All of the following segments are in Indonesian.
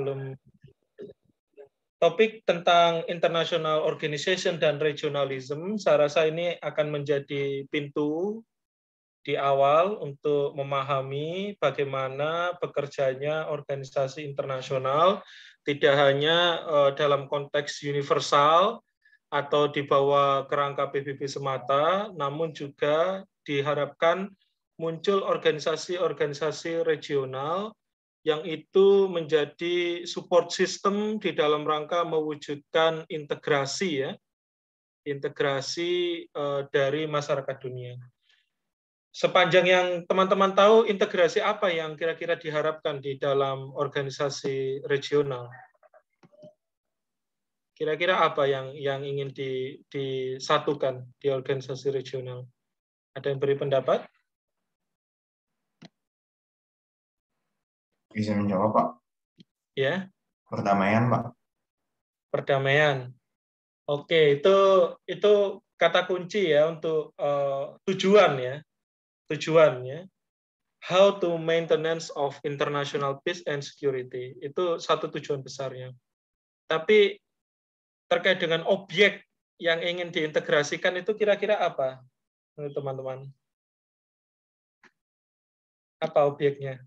belum topik tentang international organization dan regionalism saya rasa ini akan menjadi pintu di awal untuk memahami bagaimana bekerjanya organisasi internasional tidak hanya eh, dalam konteks universal atau di bawah kerangka PBB semata namun juga diharapkan muncul organisasi-organisasi regional yang itu menjadi support system di dalam rangka mewujudkan integrasi ya integrasi eh, dari masyarakat dunia. Sepanjang yang teman-teman tahu integrasi apa yang kira-kira diharapkan di dalam organisasi regional? Kira-kira apa yang yang ingin di, disatukan di organisasi regional? Ada yang beri pendapat? bisa menjawab pak ya perdamaian pak perdamaian oke itu itu kata kunci ya untuk uh, tujuan ya tujuan ya how to maintenance of international peace and security itu satu tujuan besarnya tapi terkait dengan objek yang ingin diintegrasikan itu kira-kira apa, teman-teman? Apa objeknya?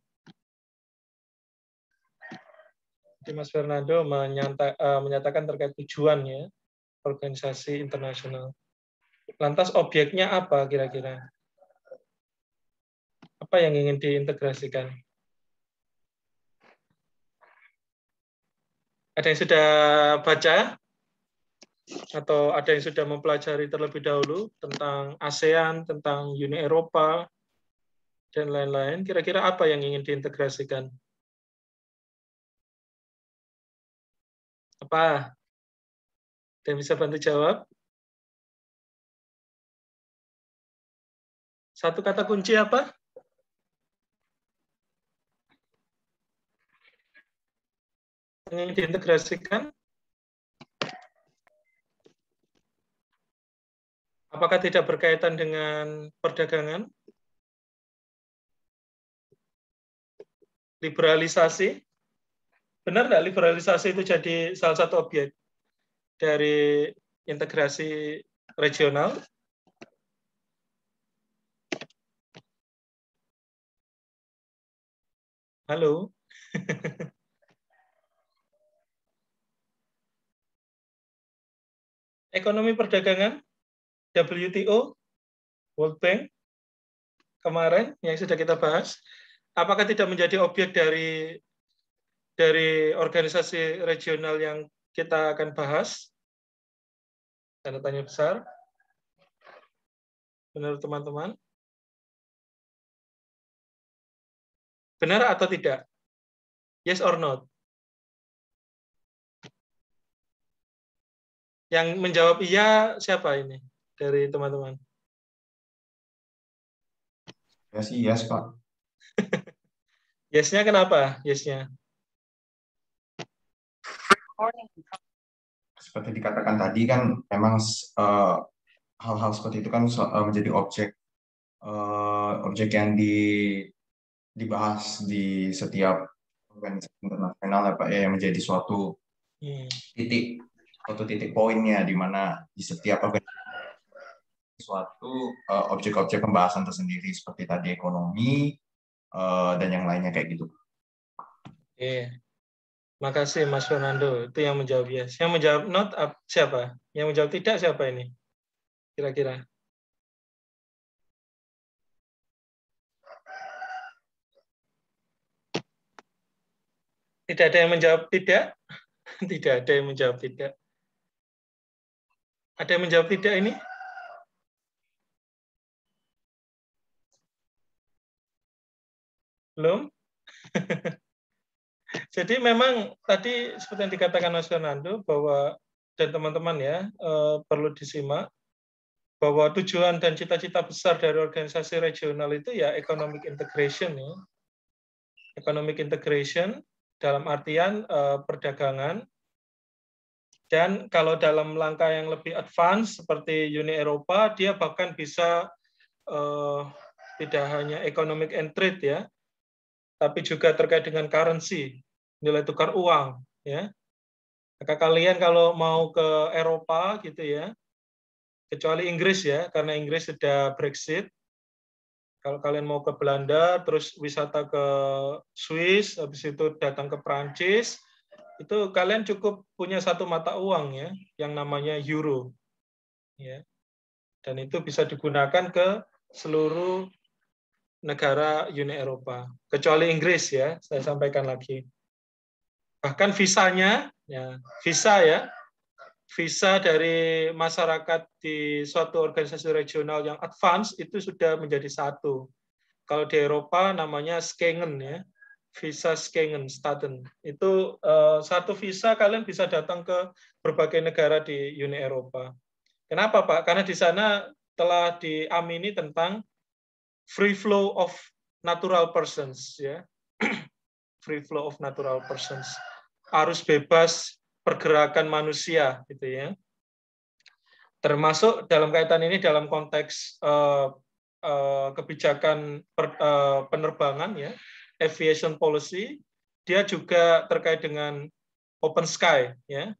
tadi Mas Fernando menyata, uh, eh, menyatakan terkait tujuannya organisasi internasional. Lantas objeknya apa kira-kira? Apa yang ingin diintegrasikan? Ada yang sudah baca atau ada yang sudah mempelajari terlebih dahulu tentang ASEAN, tentang Uni Eropa, dan lain-lain. Kira-kira apa yang ingin diintegrasikan? Apa? Ada yang bisa bantu jawab? Satu kata kunci apa? Yang diintegrasikan? Apakah tidak berkaitan dengan perdagangan? Liberalisasi? benar nggak liberalisasi itu jadi salah satu objek dari integrasi regional? Halo. Ekonomi perdagangan WTO World Bank kemarin yang sudah kita bahas apakah tidak menjadi objek dari dari organisasi regional yang kita akan bahas. Tanda tanya besar. Menurut teman-teman. Benar atau tidak? Yes or not? Yang menjawab iya siapa ini dari teman-teman? Yes, yes Pak. Yesnya kenapa? Yesnya? Seperti dikatakan tadi kan memang eh, hal-hal uh, seperti itu kan eh, menjadi objek uh, objek yang di dibahas di setiap organisasi internasional ya ya yang menjadi suatu hmm. titik atau titik poinnya di mana di setiap organisasi suatu objek objek-objek pembahasan tersendiri seperti tadi ekonomi uh, dan yang lainnya kayak gitu. Yeah. Makasih Mas Fernando, itu yang menjawab ya. yes. Yang menjawab not up, siapa? Yang menjawab tidak siapa ini? Kira-kira. Tidak ada yang menjawab tidak? Tidak ada yang menjawab tidak. Ada yang menjawab tidak ini? Belum? Jadi memang tadi seperti yang dikatakan Mas Fernando bahwa dan teman-teman ya eh, perlu disimak bahwa tujuan dan cita-cita besar dari organisasi regional itu ya economic integration ya. Economic integration dalam artian eh, perdagangan dan kalau dalam langkah yang lebih advance seperti Uni Eropa dia bahkan bisa eh, tidak hanya economic and trade ya tapi juga terkait dengan currency nilai tukar uang ya maka kalian kalau mau ke Eropa gitu ya kecuali Inggris ya karena Inggris sudah Brexit kalau kalian mau ke Belanda terus wisata ke Swiss habis itu datang ke Prancis itu kalian cukup punya satu mata uang ya yang namanya euro ya dan itu bisa digunakan ke seluruh negara Uni Eropa kecuali Inggris ya saya sampaikan lagi bahkan visanya ya visa ya visa dari masyarakat di suatu organisasi regional yang advance itu sudah menjadi satu kalau di Eropa namanya Schengen ya visa Schengen Staten itu uh, satu visa kalian bisa datang ke berbagai negara di Uni Eropa kenapa Pak karena di sana telah diamini tentang free flow of natural persons ya free flow of natural persons arus bebas pergerakan manusia gitu ya termasuk dalam kaitan ini dalam konteks uh, uh, kebijakan per, uh, penerbangan ya aviation policy dia juga terkait dengan open sky ya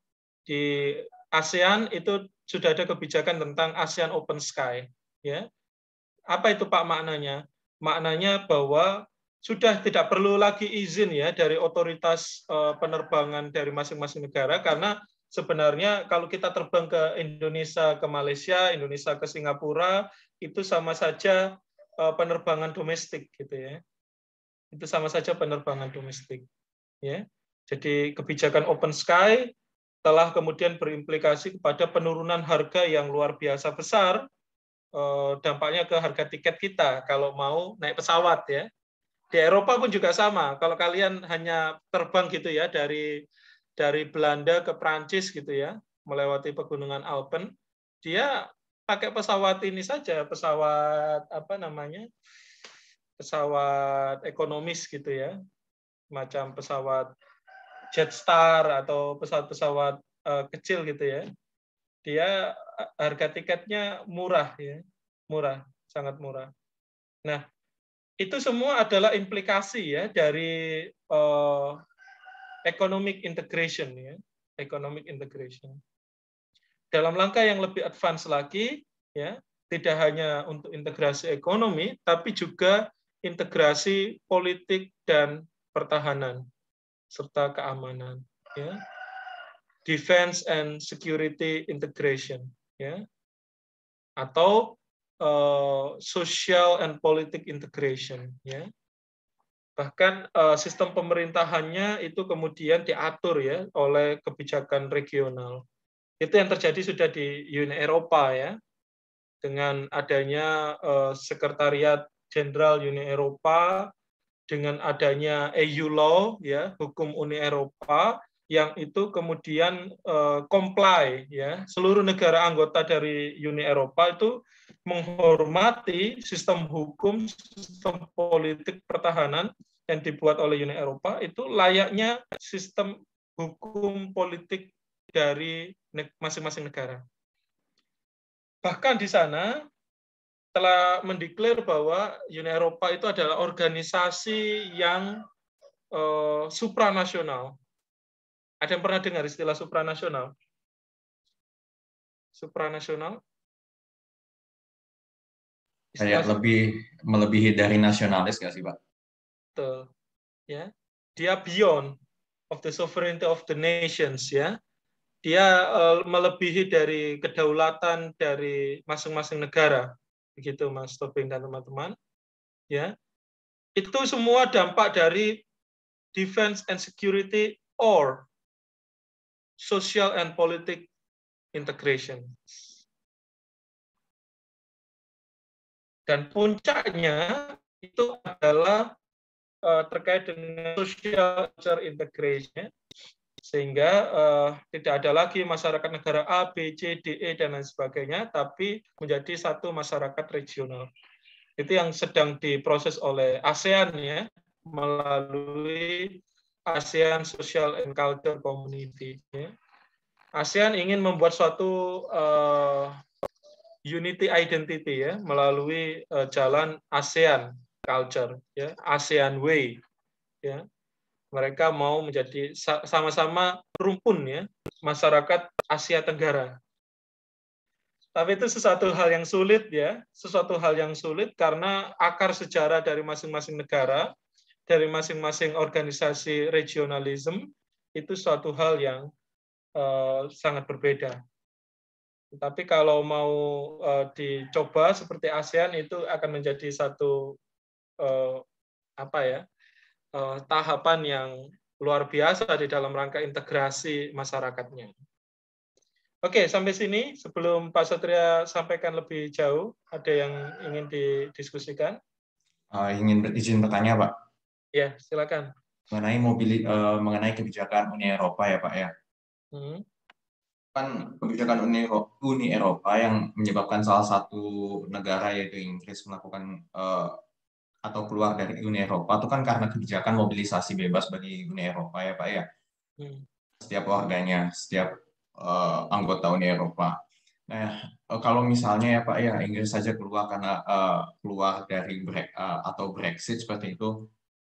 di ASEAN itu sudah ada kebijakan tentang ASEAN open sky ya apa itu pak maknanya maknanya bahwa sudah tidak perlu lagi izin ya dari otoritas eh, penerbangan dari masing-masing negara karena sebenarnya kalau kita terbang ke Indonesia ke Malaysia, Indonesia ke Singapura itu sama saja eh, penerbangan domestik gitu ya. Itu sama saja penerbangan domestik ya. Jadi kebijakan open sky telah kemudian berimplikasi kepada penurunan harga yang luar biasa besar eh, dampaknya ke harga tiket kita kalau mau naik pesawat ya di Eropa pun juga sama. Kalau kalian hanya terbang gitu ya dari dari Belanda ke Prancis gitu ya, melewati pegunungan Alpen, dia pakai pesawat ini saja, pesawat apa namanya? pesawat ekonomis gitu ya. Macam pesawat Jetstar atau pesawat-pesawat eh, kecil gitu ya. Dia eh, harga tiketnya murah ya. Murah, sangat murah. Nah, itu semua adalah implikasi ya dari uh, economic integration ya, economic integration. Dalam langkah yang lebih advance lagi ya, tidak hanya untuk integrasi ekonomi tapi juga integrasi politik dan pertahanan serta keamanan ya. Defense and security integration ya. Atau Eh, social and politic integration ya bahkan uh, sistem pemerintahannya itu kemudian diatur ya oleh kebijakan regional itu yang terjadi sudah di Uni Eropa ya dengan adanya uh, sekretariat jenderal Uni Eropa dengan adanya EU law ya hukum Uni Eropa yang itu kemudian uh, comply ya seluruh negara anggota dari Uni Eropa itu menghormati sistem hukum sistem politik pertahanan yang dibuat oleh Uni Eropa itu layaknya sistem hukum politik dari masing-masing negara bahkan di sana telah mendeklar bahwa Uni Eropa itu adalah organisasi yang uh, supranasional ada yang pernah dengar istilah supranasional? Supranasional? Istilah Kayak lebih melebihi dari nasionalis nggak sih, Pak? Betul. Ya. Dia beyond of the sovereignty of the nations ya. Dia uh, melebihi dari kedaulatan dari masing-masing negara. Begitu Mas Tobing dan teman-teman. Ya. Itu semua dampak dari defense and security or social and politic integration. Dan puncaknya itu adalah uh, terkait dengan social integration sehingga uh, tidak ada lagi masyarakat negara A, B, C, D, E dan lain sebagainya, tapi menjadi satu masyarakat regional. Itu yang sedang diproses oleh ASEAN ya melalui ASEAN Social and Culture Community. ASEAN ingin membuat suatu uh, unity identity ya melalui uh, jalan ASEAN culture ya, ASEAN way ya. Mereka mau menjadi sama-sama rumpun ya masyarakat Asia Tenggara. Tapi itu sesuatu hal yang sulit ya, sesuatu hal yang sulit karena akar sejarah dari masing-masing negara dari masing-masing organisasi regionalisme itu suatu hal yang uh, sangat berbeda. Tapi kalau mau uh, dicoba seperti ASEAN itu akan menjadi satu uh, apa ya uh, tahapan yang luar biasa di dalam rangka integrasi masyarakatnya. Oke, sampai sini. Sebelum Pak Satria sampaikan lebih jauh, ada yang ingin didiskusikan? Uh, ingin izin bertanya, Pak. Ya, silakan. Mengenai mobil uh, eh, mengenai kebijakan Uni Eropa ya, Pak ya. Hmm. Kan kebijakan Uni Eropa, Uni Eropa yang menyebabkan salah satu negara yaitu Inggris melakukan uh, atau keluar dari Uni Eropa itu kan karena kebijakan mobilisasi bebas bagi Uni Eropa ya, Pak ya. Hmm. Setiap warganya, setiap uh, anggota Uni Eropa. Nah, kalau misalnya ya Pak ya Inggris saja keluar karena uh, keluar dari bre uh, atau Brexit seperti itu,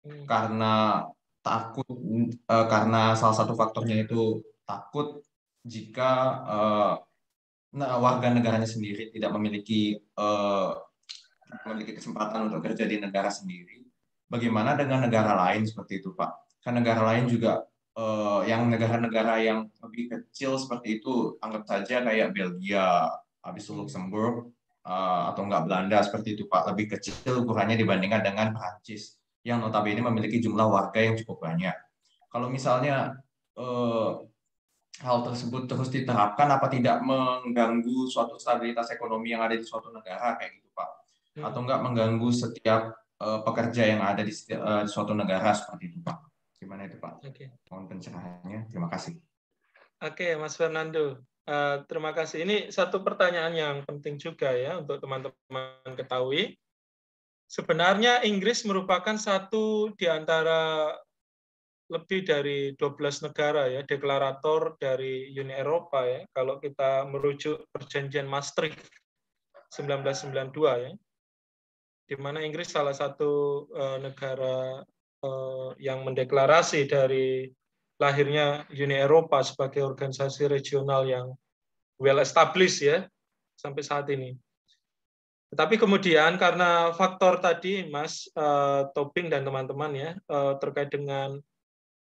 Hmm. karena takut uh, karena salah satu faktornya itu takut jika uh, nah, warga negaranya sendiri tidak memiliki uh, memiliki kesempatan untuk kerja di negara sendiri. Bagaimana dengan negara lain seperti itu, Pak? Kan negara lain juga uh, yang negara-negara yang lebih kecil seperti itu, anggap saja kayak Belgia, habis Luxembourg uh, atau enggak Belanda seperti itu, Pak. Lebih kecil ukurannya dibandingkan dengan Prancis yang notabene memiliki jumlah warga yang cukup banyak. Kalau misalnya eh, hal tersebut terus diterapkan, apa tidak mengganggu suatu stabilitas ekonomi yang ada di suatu negara kayak gitu Pak? Hmm. Atau enggak mengganggu setiap eh, pekerja yang ada di, setiap, eh, di suatu negara seperti itu Pak? Gimana itu Pak? Oke. Okay. Mohon pencerahannya. Terima kasih. Oke, okay, Mas Fernando. Uh, terima kasih. Ini satu pertanyaan yang penting juga ya untuk teman-teman ketahui. Sebenarnya Inggris merupakan satu di antara lebih dari 12 negara ya deklarator dari Uni Eropa ya kalau kita merujuk perjanjian Maastricht 1992 ya di mana Inggris salah satu eh, negara eh, yang mendeklarasi dari lahirnya Uni Eropa sebagai organisasi regional yang well established ya sampai saat ini. Tetapi kemudian karena faktor tadi Mas uh, Tobing dan teman-teman ya uh, terkait dengan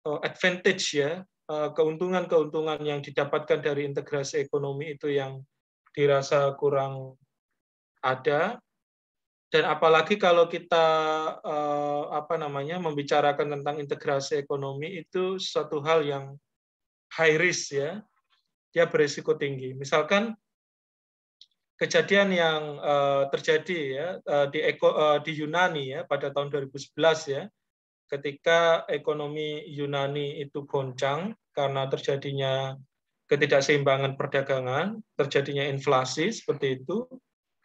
uh, advantage ya keuntungan-keuntungan yang didapatkan dari integrasi ekonomi itu yang dirasa kurang ada dan apalagi kalau kita uh, apa namanya membicarakan tentang integrasi ekonomi itu suatu hal yang high risk ya dia berisiko tinggi misalkan kejadian yang uh, terjadi ya uh, di Eko, uh, di Yunani ya pada tahun 2011 ya ketika ekonomi Yunani itu goncang karena terjadinya ketidakseimbangan perdagangan, terjadinya inflasi seperti itu,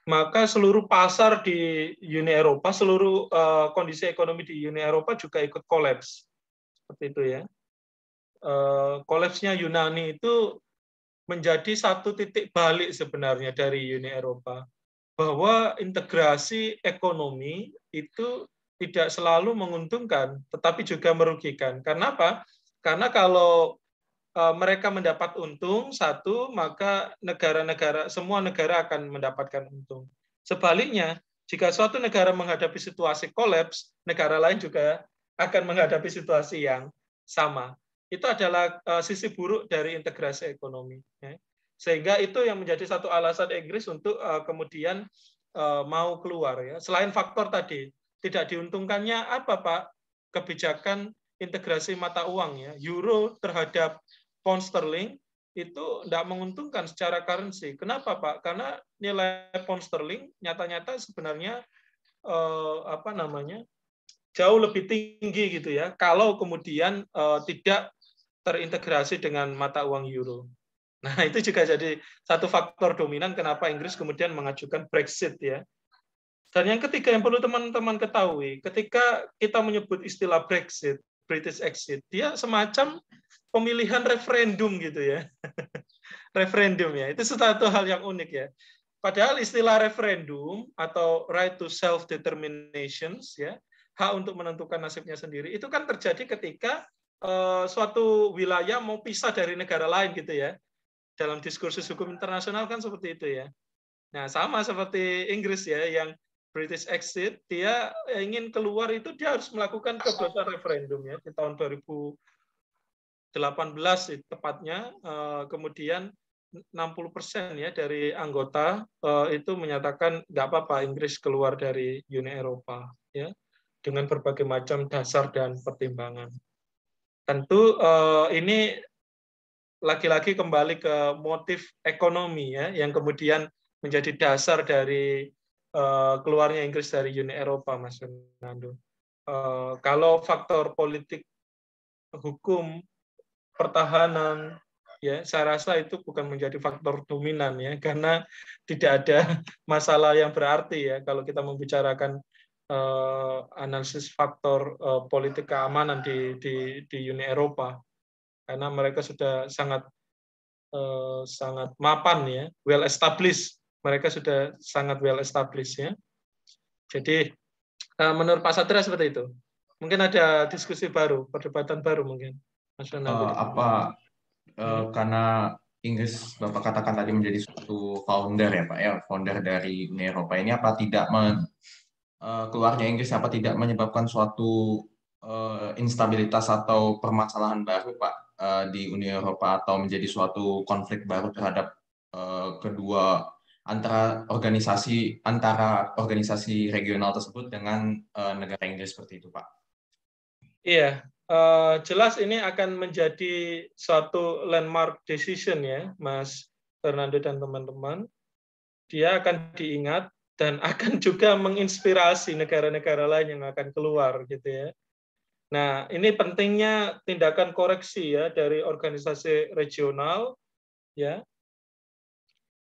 maka seluruh pasar di Uni Eropa, seluruh uh, kondisi ekonomi di Uni Eropa juga ikut kolaps. Seperti itu ya. Uh, kolapsnya Yunani itu menjadi satu titik balik sebenarnya dari Uni Eropa bahwa integrasi ekonomi itu tidak selalu menguntungkan tetapi juga merugikan. Karena apa? Karena kalau e, mereka mendapat untung satu maka negara-negara semua negara akan mendapatkan untung. Sebaliknya, jika suatu negara menghadapi situasi kolaps, negara lain juga akan menghadapi situasi yang sama itu adalah eh, sisi buruk dari integrasi ekonomi. Ya. Sehingga itu yang menjadi satu alasan Inggris untuk eh, kemudian eh, mau keluar. ya. Selain faktor tadi, tidak diuntungkannya apa Pak? Kebijakan integrasi mata uang ya, euro terhadap pound sterling itu tidak menguntungkan secara currency. Kenapa Pak? Karena nilai pound sterling nyata-nyata sebenarnya apa namanya jauh lebih tinggi gitu ya. Kalau kemudian tidak terintegrasi dengan mata uang euro. Nah, itu juga jadi satu faktor dominan kenapa Inggris kemudian mengajukan Brexit ya. Dan yang ketiga yang perlu teman-teman ketahui, ketika kita menyebut istilah Brexit, British exit, dia semacam pemilihan referendum gitu ya. referendum ya. Itu satu hal yang unik ya. Padahal istilah referendum atau right to self determination ya, hak untuk menentukan nasibnya sendiri itu kan terjadi ketika Eh, suatu wilayah mau pisah dari negara lain gitu ya. Dalam diskursus hukum internasional kan seperti itu ya. Nah, sama seperti Inggris ya yang British exit, dia ingin keluar itu dia harus melakukan kebebasan referendum ya di tahun 2018 tepatnya eh, kemudian 60 persen ya dari anggota eh, itu menyatakan nggak apa-apa Inggris keluar dari Uni Eropa ya dengan berbagai macam dasar dan pertimbangan. Tentu eh, ini lagi-lagi kembali ke motif ekonomi ya yang kemudian menjadi dasar dari eh, keluarnya Inggris dari Uni Eropa, Mas Fernando. Eh, kalau faktor politik, hukum, pertahanan, ya saya rasa itu bukan menjadi faktor dominan ya karena tidak ada masalah yang berarti ya kalau kita membicarakan Eh, analisis faktor eh, politik keamanan di, di, di Uni Eropa karena mereka sudah sangat eh, sangat mapan ya, well established. Mereka sudah sangat well established ya. Jadi menurut Pak Satria seperti itu. Mungkin ada diskusi baru, perdebatan baru mungkin. Mas uh, apa uh, karena Inggris Bapak katakan tadi menjadi suatu founder ya Pak ya, founder dari Uni Eropa ini apa tidak men uh, keluarnya Inggris apa tidak menyebabkan suatu uh, instabilitas atau permasalahan baru Pak uh, di Uni Eropa atau menjadi suatu konflik baru terhadap uh, kedua antara organisasi antara organisasi regional tersebut dengan uh, negara Inggris seperti itu Pak. Iya, uh, jelas ini akan menjadi suatu landmark decision ya Mas Fernando dan teman-teman. Dia akan diingat dan akan juga menginspirasi negara-negara lain yang akan keluar gitu ya. Nah, ini pentingnya tindakan koreksi ya dari organisasi regional ya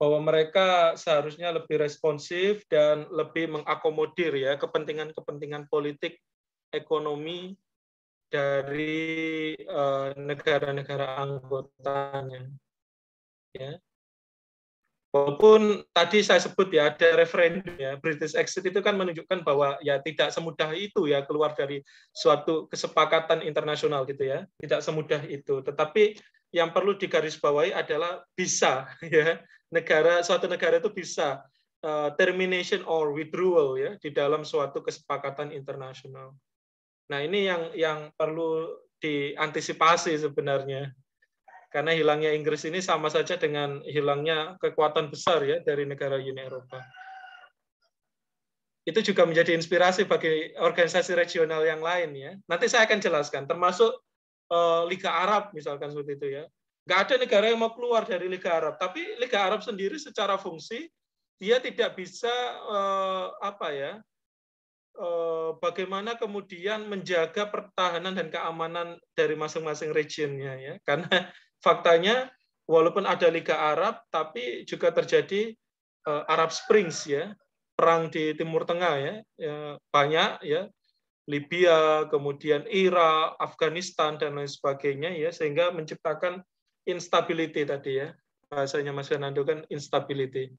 bahwa mereka seharusnya lebih responsif dan lebih mengakomodir ya kepentingan-kepentingan politik ekonomi dari eh, negara-negara uh, anggotanya. Ya. Walaupun tadi saya sebut ya ada referendum ya British exit itu kan menunjukkan bahwa ya tidak semudah itu ya keluar dari suatu kesepakatan internasional gitu ya tidak semudah itu. Tetapi yang perlu digarisbawahi adalah bisa ya negara suatu negara itu bisa uh, termination or withdrawal ya di dalam suatu kesepakatan internasional. Nah ini yang yang perlu diantisipasi sebenarnya karena hilangnya Inggris ini sama saja dengan hilangnya kekuatan besar ya dari negara Uni Eropa. Itu juga menjadi inspirasi bagi organisasi regional yang lain ya. Nanti saya akan jelaskan, termasuk eh, Liga Arab misalkan seperti itu ya. Gak ada negara yang mau keluar dari Liga Arab, tapi Liga Arab sendiri secara fungsi dia tidak bisa eh, apa ya eh, bagaimana kemudian menjaga pertahanan dan keamanan dari masing-masing regionnya ya karena faktanya walaupun ada Liga Arab, tapi juga terjadi eh, Arab Springs ya, perang di Timur Tengah ya. ya, banyak ya, Libya, kemudian Irak, Afghanistan dan lain sebagainya ya, sehingga menciptakan instability tadi ya, bahasanya Mas Fernando kan instability.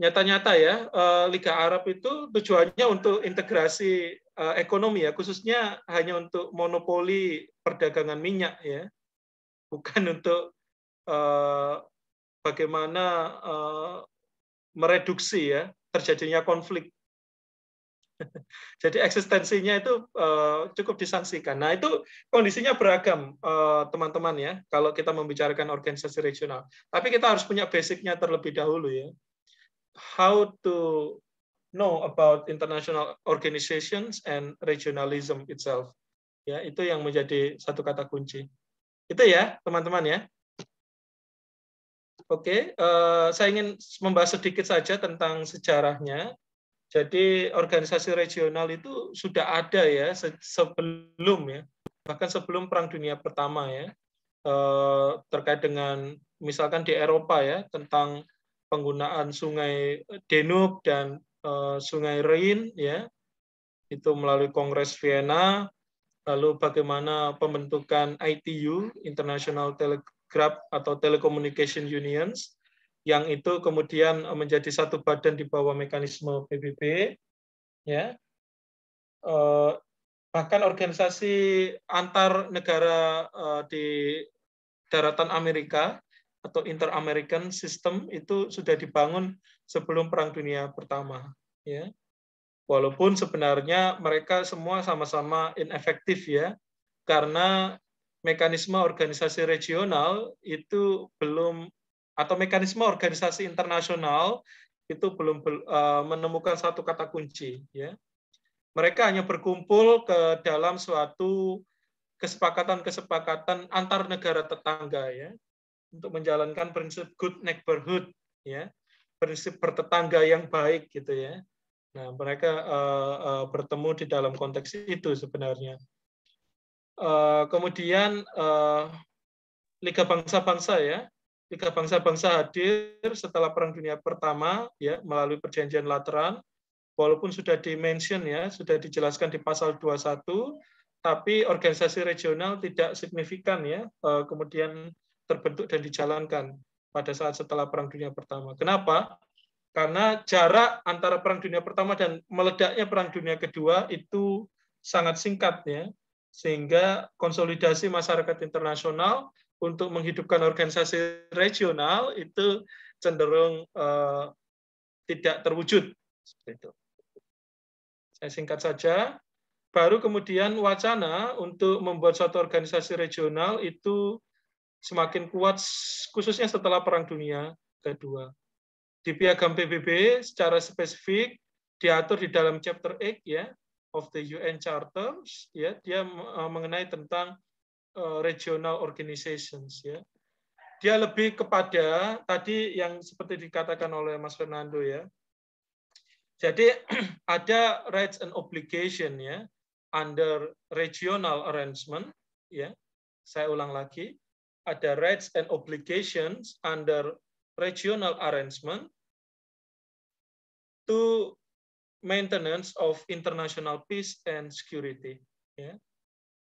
Nyata-nyata ya, eh, Liga Arab itu tujuannya untuk integrasi eh, ekonomi ya, khususnya hanya untuk monopoli perdagangan minyak ya bukan untuk uh, bagaimana uh, mereduksi ya terjadinya konflik. Jadi eksistensinya itu eh, cukup disangsikan. Nah itu kondisinya beragam teman-teman ya. Kalau kita membicarakan organisasi regional, tapi kita harus punya basicnya terlebih dahulu ya. How to know about international organizations and regionalism itself. Ya, itu yang menjadi satu kata kunci. Itu ya, teman-teman ya. Oke, eh, saya ingin membahas sedikit saja tentang sejarahnya. Jadi organisasi regional itu sudah ada ya se sebelum ya, bahkan sebelum Perang Dunia Pertama ya, eh, terkait dengan misalkan di Eropa ya tentang penggunaan sungai Danube dan eh, sungai Rhine ya, itu melalui Kongres Vienna lalu bagaimana pembentukan ITU, International Telegraph atau Telecommunication Unions, yang itu kemudian menjadi satu badan di bawah mekanisme PBB, ya. Eh, bahkan organisasi antar negara eh, di daratan Amerika atau Inter-American System itu sudah dibangun sebelum Perang Dunia Pertama, ya. Walaupun sebenarnya mereka semua sama-sama inefektif ya, karena mekanisme organisasi regional itu belum atau mekanisme organisasi internasional itu belum uh, menemukan satu kata kunci ya. Mereka hanya berkumpul ke dalam suatu kesepakatan-kesepakatan antar negara tetangga ya untuk menjalankan prinsip good neighborhood ya prinsip bertetangga yang baik gitu ya Nah, mereka uh, uh, bertemu di dalam konteks itu sebenarnya. Uh, kemudian uh, Liga Bangsa-Bangsa ya, Liga Bangsa-Bangsa hadir setelah Perang Dunia Pertama ya melalui perjanjian Lateran, walaupun sudah di mention ya, sudah dijelaskan di pasal 21, tapi organisasi regional tidak signifikan ya, uh, kemudian terbentuk dan dijalankan pada saat setelah Perang Dunia Pertama. Kenapa? Karena jarak antara Perang Dunia Pertama dan meledaknya Perang Dunia Kedua itu sangat singkat ya, sehingga konsolidasi masyarakat internasional untuk menghidupkan organisasi regional itu cenderung uh, tidak terwujud. Itu. Saya singkat saja. Baru kemudian wacana untuk membuat suatu organisasi regional itu semakin kuat, khususnya setelah Perang Dunia Kedua. Di piagam PBB secara spesifik diatur di dalam chapter 8 ya of the UN Charters ya dia eh, mengenai tentang eh, regional organizations ya. Dia lebih kepada tadi yang seperti dikatakan oleh Mas Fernando ya. Jadi ada rights and obligation ya under regional arrangement ya. Saya ulang lagi, ada rights and obligations under regional arrangement to maintenance of international peace and security. Ya.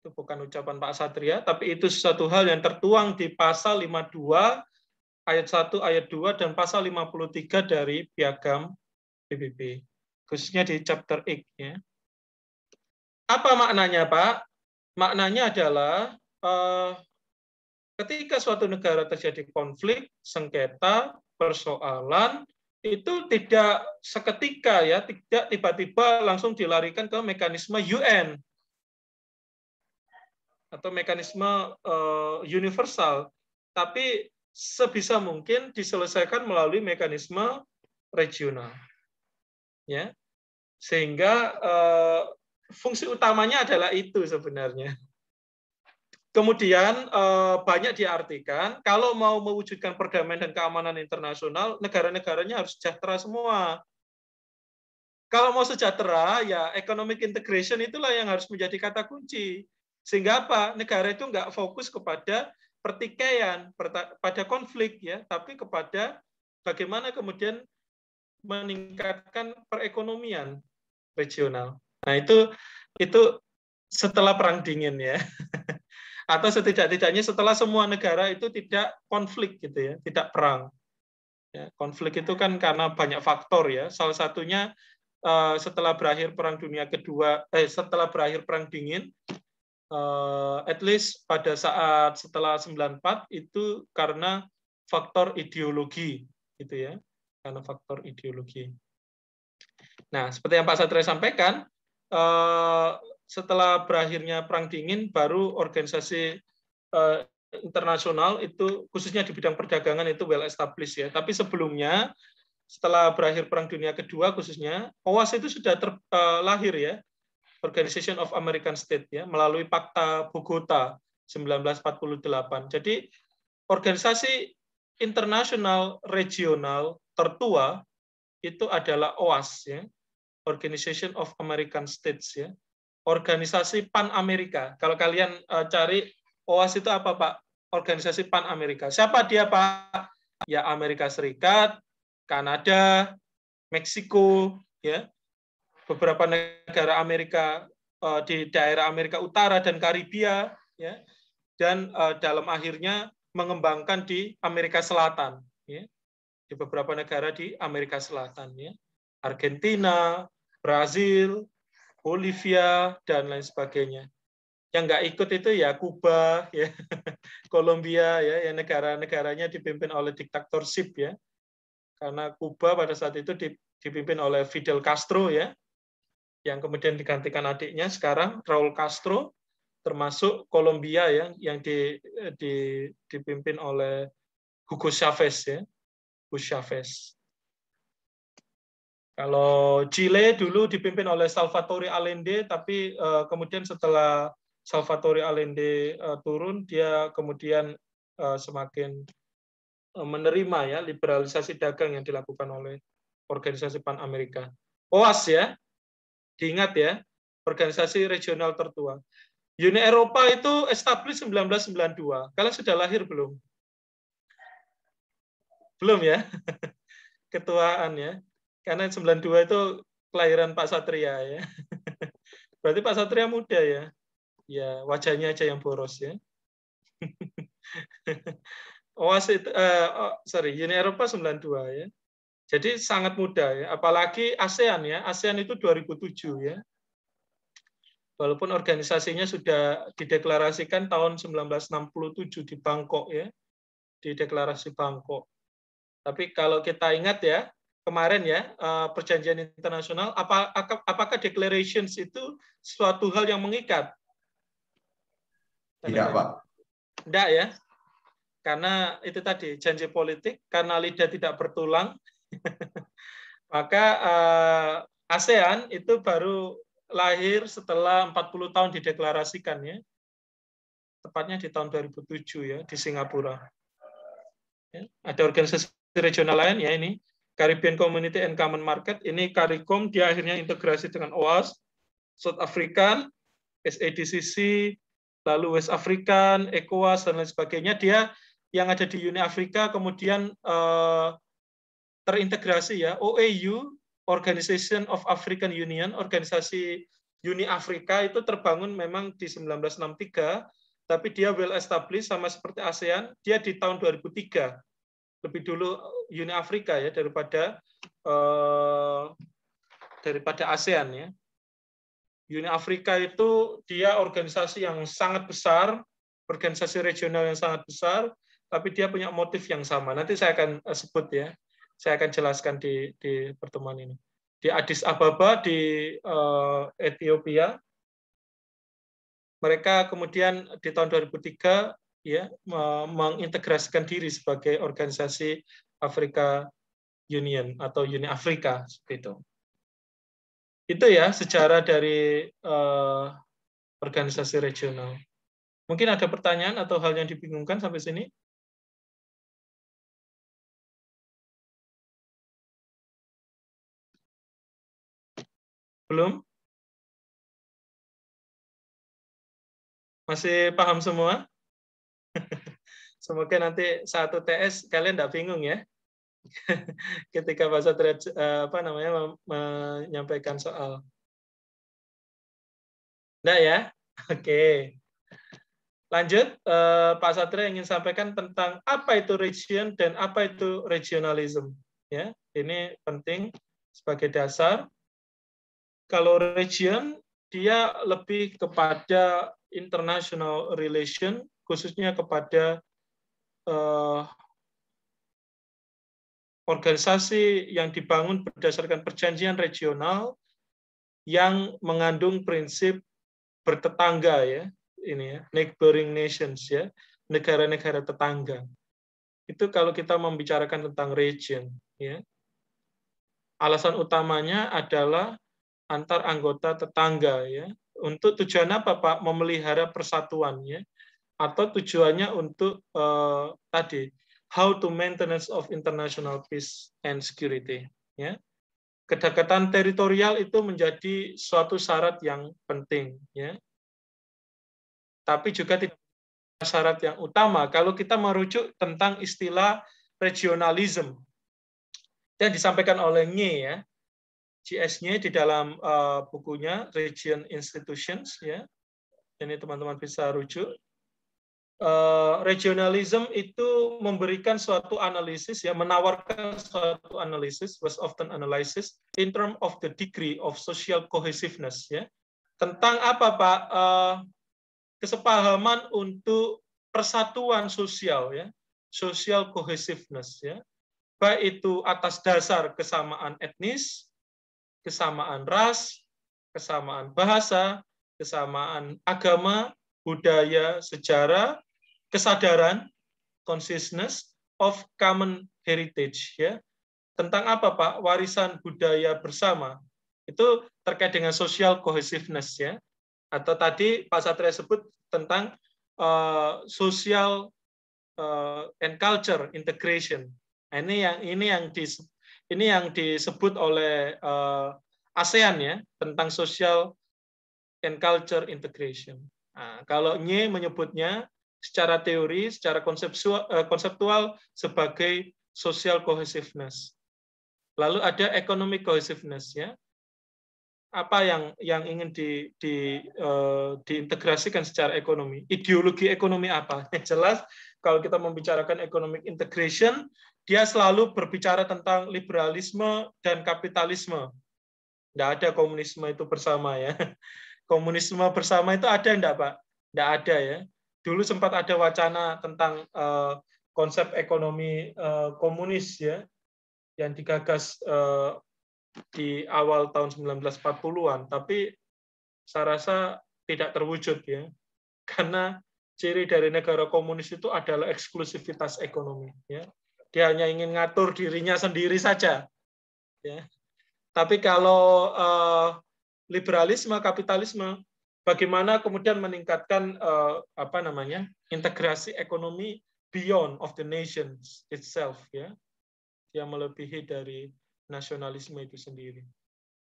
Itu bukan ucapan Pak Satria, tapi itu sesuatu hal yang tertuang di pasal 52 ayat 1, ayat 2, dan pasal 53 dari Piagam PBB. Khususnya di chapter 8. Ya. Apa maknanya, Pak? Maknanya adalah uh, ketika suatu negara terjadi konflik, sengketa, persoalan, itu tidak seketika ya, tidak tiba-tiba langsung dilarikan ke mekanisme UN atau mekanisme uh, universal, tapi sebisa mungkin diselesaikan melalui mekanisme regional. Ya. Sehingga uh, fungsi utamanya adalah itu sebenarnya. Kemudian eh, banyak diartikan kalau mau mewujudkan perdamaian dan keamanan internasional, negara-negaranya harus sejahtera semua. Kalau mau sejahtera, ya economic integration itulah yang harus menjadi kata kunci. Sehingga apa? Negara itu nggak fokus kepada pertikaian, pada konflik ya, tapi kepada bagaimana kemudian meningkatkan perekonomian regional. Nah itu itu setelah perang dingin ya. atau setidak-tidaknya setelah semua negara itu tidak konflik gitu ya, tidak perang. Ya, konflik itu kan karena banyak faktor ya. Salah satunya uh, setelah berakhir Perang Dunia Kedua, eh setelah berakhir Perang Dingin, uh, at least pada saat setelah 94 itu karena faktor ideologi gitu ya, karena faktor ideologi. Nah, seperti yang Pak Satria sampaikan, eh, setelah berakhirnya Perang Dingin, baru organisasi eh, internasional itu khususnya di bidang perdagangan itu well established ya. Tapi sebelumnya, setelah berakhir Perang Dunia Kedua khususnya, OAS itu sudah terlahir eh, ya, Organization of American States ya, melalui Pakta Bogota 1948. Jadi organisasi internasional regional tertua itu adalah OAS ya, Organization of American States ya organisasi Pan Amerika. Kalau kalian uh, cari OAS itu apa Pak? Organisasi Pan Amerika. Siapa dia Pak? Ya Amerika Serikat, Kanada, Meksiko, ya beberapa negara Amerika uh, di daerah Amerika Utara dan Karibia, ya dan uh, dalam akhirnya mengembangkan di Amerika Selatan, ya di beberapa negara di Amerika Selatan, ya Argentina, Brazil, Bolivia dan lain sebagainya. Yang nggak ikut itu ya Kuba, ya Kolombia, ya yang negara-negaranya dipimpin oleh diktatorship ya. Karena Kuba pada saat itu dipimpin oleh Fidel Castro ya, yang kemudian digantikan adiknya sekarang Raul Castro termasuk Kolombia ya yang di, di, dipimpin oleh Hugo Chavez ya Hugo Chavez kalau Chile dulu dipimpin oleh Salvatore Allende, tapi eh, kemudian setelah Salvatore Allende eh, turun, dia kemudian eh, semakin menerima ya liberalisasi dagang yang dilakukan oleh organisasi Pan Amerika. OAS ya, diingat ya, organisasi regional tertua. Uni Eropa itu established 1992. Kalian sudah lahir belum? Belum ya, ketuaan ya. Karena 92 itu kelahiran Pak Satria ya. Berarti Pak Satria muda ya. Ya, wajahnya aja yang boros ya. itu, uh, eh, oh, sorry, Uni Eropa 92 ya. Jadi sangat muda ya. Apalagi ASEAN ya. ASEAN itu 2007 ya. Walaupun organisasinya sudah dideklarasikan tahun 1967 di Bangkok ya. Di deklarasi Bangkok. Tapi kalau kita ingat ya, kemarin ya eh, perjanjian internasional apa apakah declarations itu suatu hal yang mengikat tidak pak tidak ya karena itu tadi janji politik karena lidah tidak bertulang maka eh, ASEAN itu baru lahir setelah 40 tahun dideklarasikan ya tepatnya di tahun 2007 ya di Singapura ya, ada organisasi regional lain ya ini Caribbean Community and Common Market, ini CARICOM, dia akhirnya integrasi dengan OAS, South African, SADCC, lalu West African, ECOWAS, dan lain sebagainya. Dia yang ada di Uni Afrika kemudian uh, terintegrasi ya, OAU, Organization of African Union, organisasi Uni Afrika itu terbangun memang di 1963, tapi dia well established sama seperti ASEAN, dia di tahun 2003 lebih dulu Uni Afrika ya daripada eh, daripada ASEAN ya. Uni Afrika itu dia organisasi yang sangat besar, organisasi regional yang sangat besar, tapi dia punya motif yang sama. Nanti saya akan eh, sebut ya, saya akan jelaskan di, di pertemuan ini. Di Addis Ababa di uh, Ethiopia, mereka kemudian di tahun 2003 ya mengintegrasikan diri sebagai organisasi Afrika Union atau Uni Afrika seperti itu. Itu ya sejarah dari uh, organisasi regional. Mungkin ada pertanyaan atau hal yang dibingungkan sampai sini? Belum? Masih paham semua? Semoga nanti satu TS kalian tidak bingung ya. Ketika bahasa eh, apa namanya menyampaikan soal. Tidak ya? Oke. Lanjut, eh, Pak Satria ingin sampaikan tentang apa itu region dan apa itu regionalism. Ya, ini penting sebagai dasar. Kalau region, dia lebih kepada international relation khususnya kepada eh, organisasi yang dibangun berdasarkan perjanjian regional yang mengandung prinsip bertetangga ya ini ya neighboring nations ya negara-negara tetangga itu kalau kita membicarakan tentang region ya alasan utamanya adalah antar anggota tetangga ya untuk tujuan apa Pak memelihara persatuannya atau tujuannya untuk uh, tadi how to maintenance of international peace and security ya kedekatan teritorial itu menjadi suatu syarat yang penting ya tapi juga tidak syarat yang utama kalau kita merujuk tentang istilah regionalism yang disampaikan oleh Nye ya GS-nya di dalam uh, bukunya Region Institutions ya. Ini teman-teman bisa rujuk Eh, regionalism itu memberikan suatu analisis ya menawarkan suatu analisis was often analysis in term of the degree of social cohesiveness ya tentang apa pak uh, kesepahaman untuk persatuan sosial ya social cohesiveness ya baik itu atas dasar kesamaan etnis kesamaan ras kesamaan bahasa kesamaan agama budaya sejarah kesadaran consciousness of common heritage ya tentang apa Pak warisan budaya bersama itu terkait dengan social cohesiveness ya atau tadi Pak Satria sebut tentang uh, social uh, and culture integration nah, ini yang ini yang di ini yang disebut oleh uh, ASEAN ya tentang social and culture integration nah, kalau Nye menyebutnya secara teori, secara eh, konseptual, sebagai social cohesiveness. Lalu ada economic cohesiveness ya. Apa yang yang ingin di, di uh, diintegrasikan secara ekonomi? Ideologi ekonomi apa? Yang jelas kalau kita membicarakan economic integration, dia selalu berbicara tentang liberalisme dan kapitalisme. Tidak ada komunisme itu bersama ya. Komunisme bersama itu ada enggak, Pak? Tidak ada ya dulu sempat ada wacana tentang uh, konsep ekonomi uh, komunis ya yang digagas uh, di awal tahun 1940-an tapi saya rasa tidak terwujud ya karena ciri dari negara komunis itu adalah eksklusivitas ekonomi ya dia hanya ingin ngatur dirinya sendiri saja ya tapi kalau uh, liberalisme kapitalisme bagaimana kemudian meningkatkan uh, apa namanya integrasi ekonomi beyond of the nations itself ya yang melebihi dari nasionalisme itu sendiri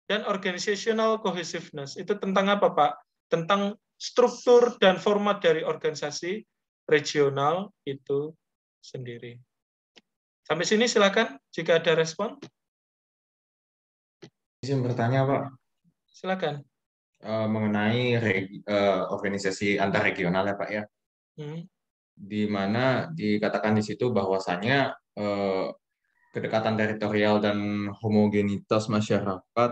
dan organizational cohesiveness itu tentang apa pak tentang struktur dan format dari organisasi regional itu sendiri sampai sini silakan jika ada respon izin bertanya pak silakan Eh, mengenai regi, uh, organisasi antar regional ya Pak ya. Hmm. Di mana dikatakan di situ bahwasannya uh, kedekatan teritorial dan homogenitas masyarakat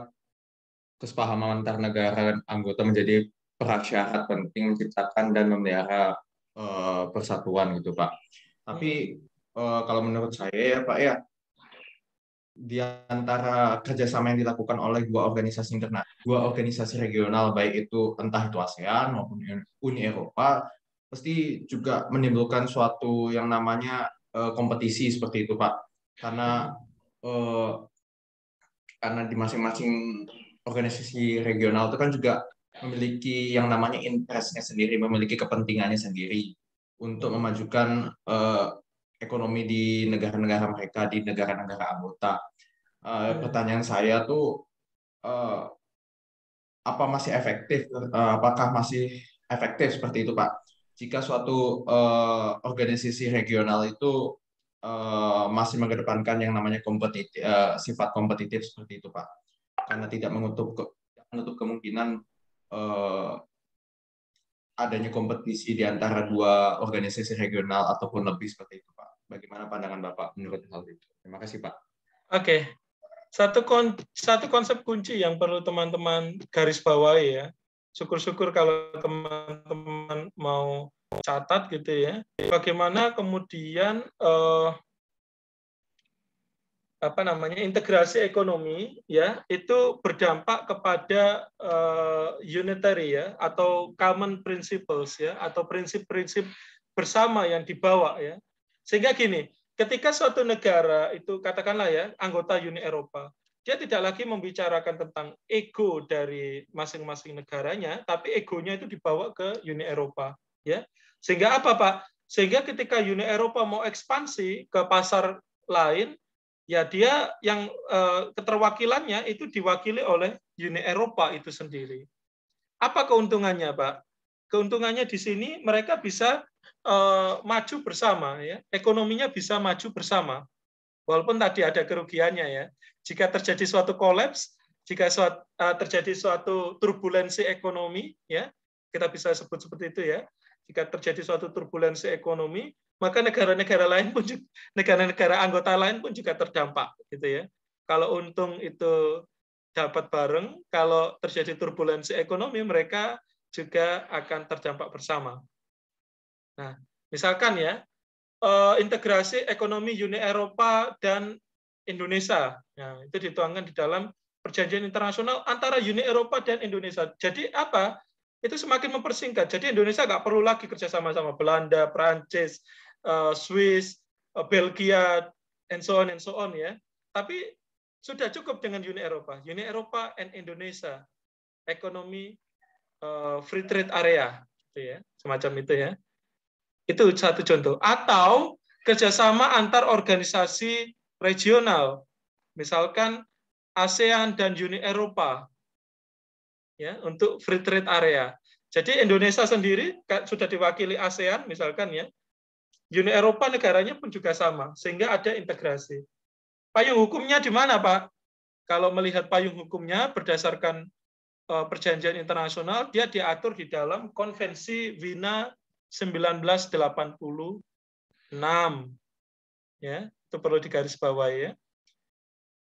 kesepahaman antar negara dan anggota menjadi prasyarat penting menciptakan dan memelihara uh, persatuan gitu Pak. Tapi uh, kalau menurut saya ya Pak ya di antara kerjasama yang dilakukan oleh dua organisasi internasional, dua organisasi regional baik itu entah itu ASEAN maupun Uni Eropa pasti juga menimbulkan suatu yang namanya uh, kompetisi seperti itu Pak karena uh, karena di masing-masing organisasi regional itu kan juga memiliki yang namanya interestnya sendiri memiliki kepentingannya sendiri untuk memajukan uh, ekonomi di negara-negara mereka di negara-negara anggota. Uh, pertanyaan saya tuh uh, apa masih efektif? Uh, apakah masih efektif seperti itu, Pak? Jika suatu uh, organisasi regional itu uh, masih mengedepankan yang namanya kompetitif, uh, sifat kompetitif seperti itu, Pak, karena tidak menutup ke, menutup kemungkinan uh, adanya kompetisi di antara dua organisasi regional ataupun lebih seperti itu. Bagaimana pandangan Bapak menurut hal itu? Terima kasih Pak. Oke, okay. satu kon satu konsep kunci yang perlu teman-teman garis bawahi ya. Syukur-syukur kalau teman-teman mau catat gitu ya. Bagaimana kemudian eh, apa namanya integrasi ekonomi ya itu berdampak kepada uh, unitary ya atau common principles ya atau prinsip-prinsip bersama yang dibawa ya sehingga gini, ketika suatu negara itu katakanlah ya anggota Uni Eropa, dia tidak lagi membicarakan tentang ego dari masing-masing negaranya, tapi egonya itu dibawa ke Uni Eropa, ya. Sehingga apa, Pak? Sehingga ketika Uni Eropa mau ekspansi ke pasar lain, ya dia yang eh, keterwakilannya itu diwakili oleh Uni Eropa itu sendiri. Apa keuntungannya, Pak? Keuntungannya di sini mereka bisa Eh, maju bersama, ya, ekonominya bisa maju bersama. Walaupun tadi ada kerugiannya ya. Jika terjadi suatu kolaps, jika suat, eh, terjadi suatu turbulensi ekonomi, ya, kita bisa sebut seperti itu ya. Jika terjadi suatu turbulensi ekonomi, maka negara-negara lain pun negara-negara anggota lain pun juga terdampak, gitu ya. Kalau untung itu dapat bareng, kalau terjadi turbulensi ekonomi mereka juga akan terdampak bersama. Nah, misalkan ya eh, integrasi ekonomi Uni Eropa dan Indonesia. Nah, itu dituangkan di dalam perjanjian internasional antara Uni Eropa dan Indonesia. Jadi apa? Itu semakin mempersingkat. Jadi Indonesia nggak perlu lagi kerjasama sama Belanda, Prancis, eh, Swiss, eh, Belgia, and so on and so on ya. Tapi sudah cukup dengan Uni Eropa. Uni Eropa and Indonesia ekonomi free trade area, gitu ya, semacam itu ya. Itu satu contoh. Atau kerjasama antar organisasi regional, misalkan ASEAN dan Uni Eropa, ya untuk free trade area. Jadi Indonesia sendiri sudah diwakili ASEAN misalkan ya, Uni Eropa negaranya pun juga sama, sehingga ada integrasi. Payung hukumnya di mana Pak? Kalau melihat payung hukumnya berdasarkan eh, perjanjian internasional, dia diatur di dalam Konvensi Wina 1986. Ya, itu perlu digarisbawahi ya.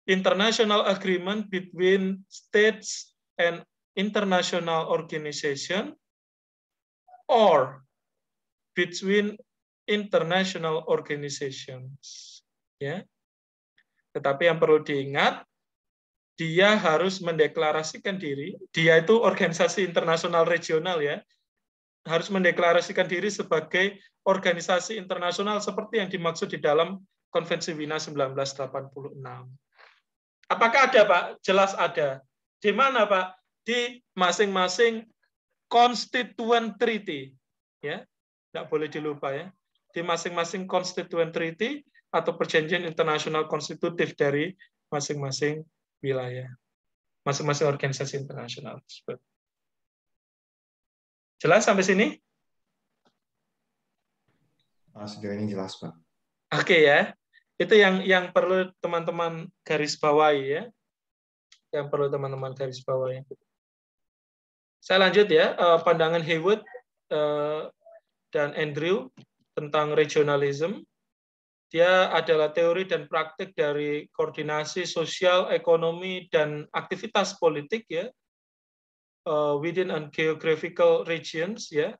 International Agreement between States and International Organization or between international organizations. Ya. Tetapi yang perlu diingat, dia harus mendeklarasikan diri. Dia itu organisasi internasional regional ya, harus mendeklarasikan diri sebagai organisasi internasional seperti yang dimaksud di dalam Konvensi Wina 1986. Apakah ada, Pak? Jelas ada. Di mana, Pak? Di masing-masing constituent treaty. Ya, tidak boleh dilupa ya. Di masing-masing constituent treaty atau perjanjian internasional konstitutif dari masing-masing wilayah, masing-masing organisasi internasional tersebut. Jelas sampai sini? Ah, sejauh ini jelas, Pak. Oke okay, ya. Itu yang yang perlu teman-teman garis bawahi ya. Yang perlu teman-teman garis bawahi. Saya lanjut ya, eh, pandangan Hayward eh, dan Andrew tentang regionalism. Dia adalah teori dan praktik dari koordinasi sosial, ekonomi, dan aktivitas politik ya uh, within a geographical regions ya.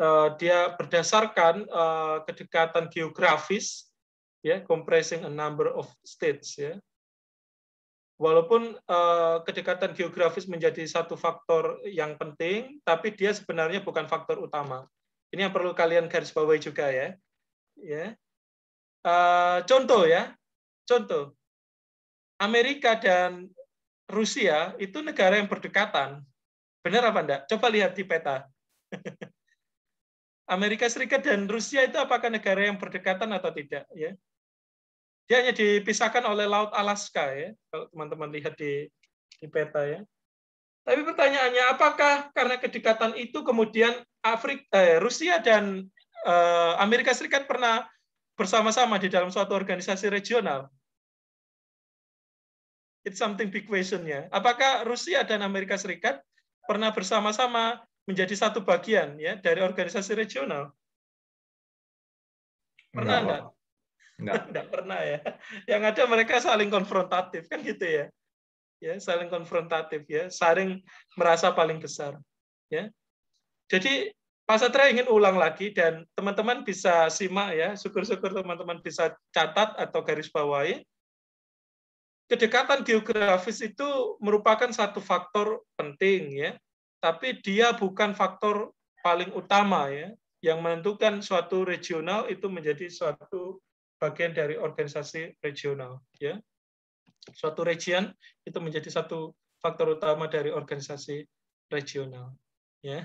Uh, dia berdasarkan uh, kedekatan geografis ya, comprising a number of states ya. Walaupun uh, kedekatan geografis menjadi satu faktor yang penting, tapi dia sebenarnya bukan faktor utama. Ini yang perlu kalian garis bawahi juga ya. Ya. Uh, contoh ya, contoh Amerika dan Rusia itu negara yang berdekatan. Benar apa enggak? Coba lihat di peta. Amerika Serikat dan Rusia itu apakah negara yang berdekatan atau tidak ya? Dia hanya dipisahkan oleh laut Alaska ya, kalau teman-teman lihat di di peta ya. Tapi pertanyaannya apakah karena kedekatan itu kemudian Afrika eh, Rusia dan eh, Amerika Serikat pernah bersama-sama di dalam suatu organisasi regional? It's something big question ya. Apakah Rusia dan Amerika Serikat pernah bersama-sama menjadi satu bagian ya dari organisasi regional? Pernah enggak? Enggak, enggak pernah ya. Yang ada mereka saling konfrontatif kan gitu ya. Ya, saling konfrontatif ya, saling merasa paling besar ya. Jadi Pak Satria ingin ulang lagi dan teman-teman bisa simak ya, syukur-syukur teman-teman bisa catat atau garis bawahi kedekatan geografis itu merupakan satu faktor penting ya, tapi dia bukan faktor paling utama ya. Yang menentukan suatu regional itu menjadi suatu bagian dari organisasi regional ya. Suatu region itu menjadi satu faktor utama dari organisasi regional ya.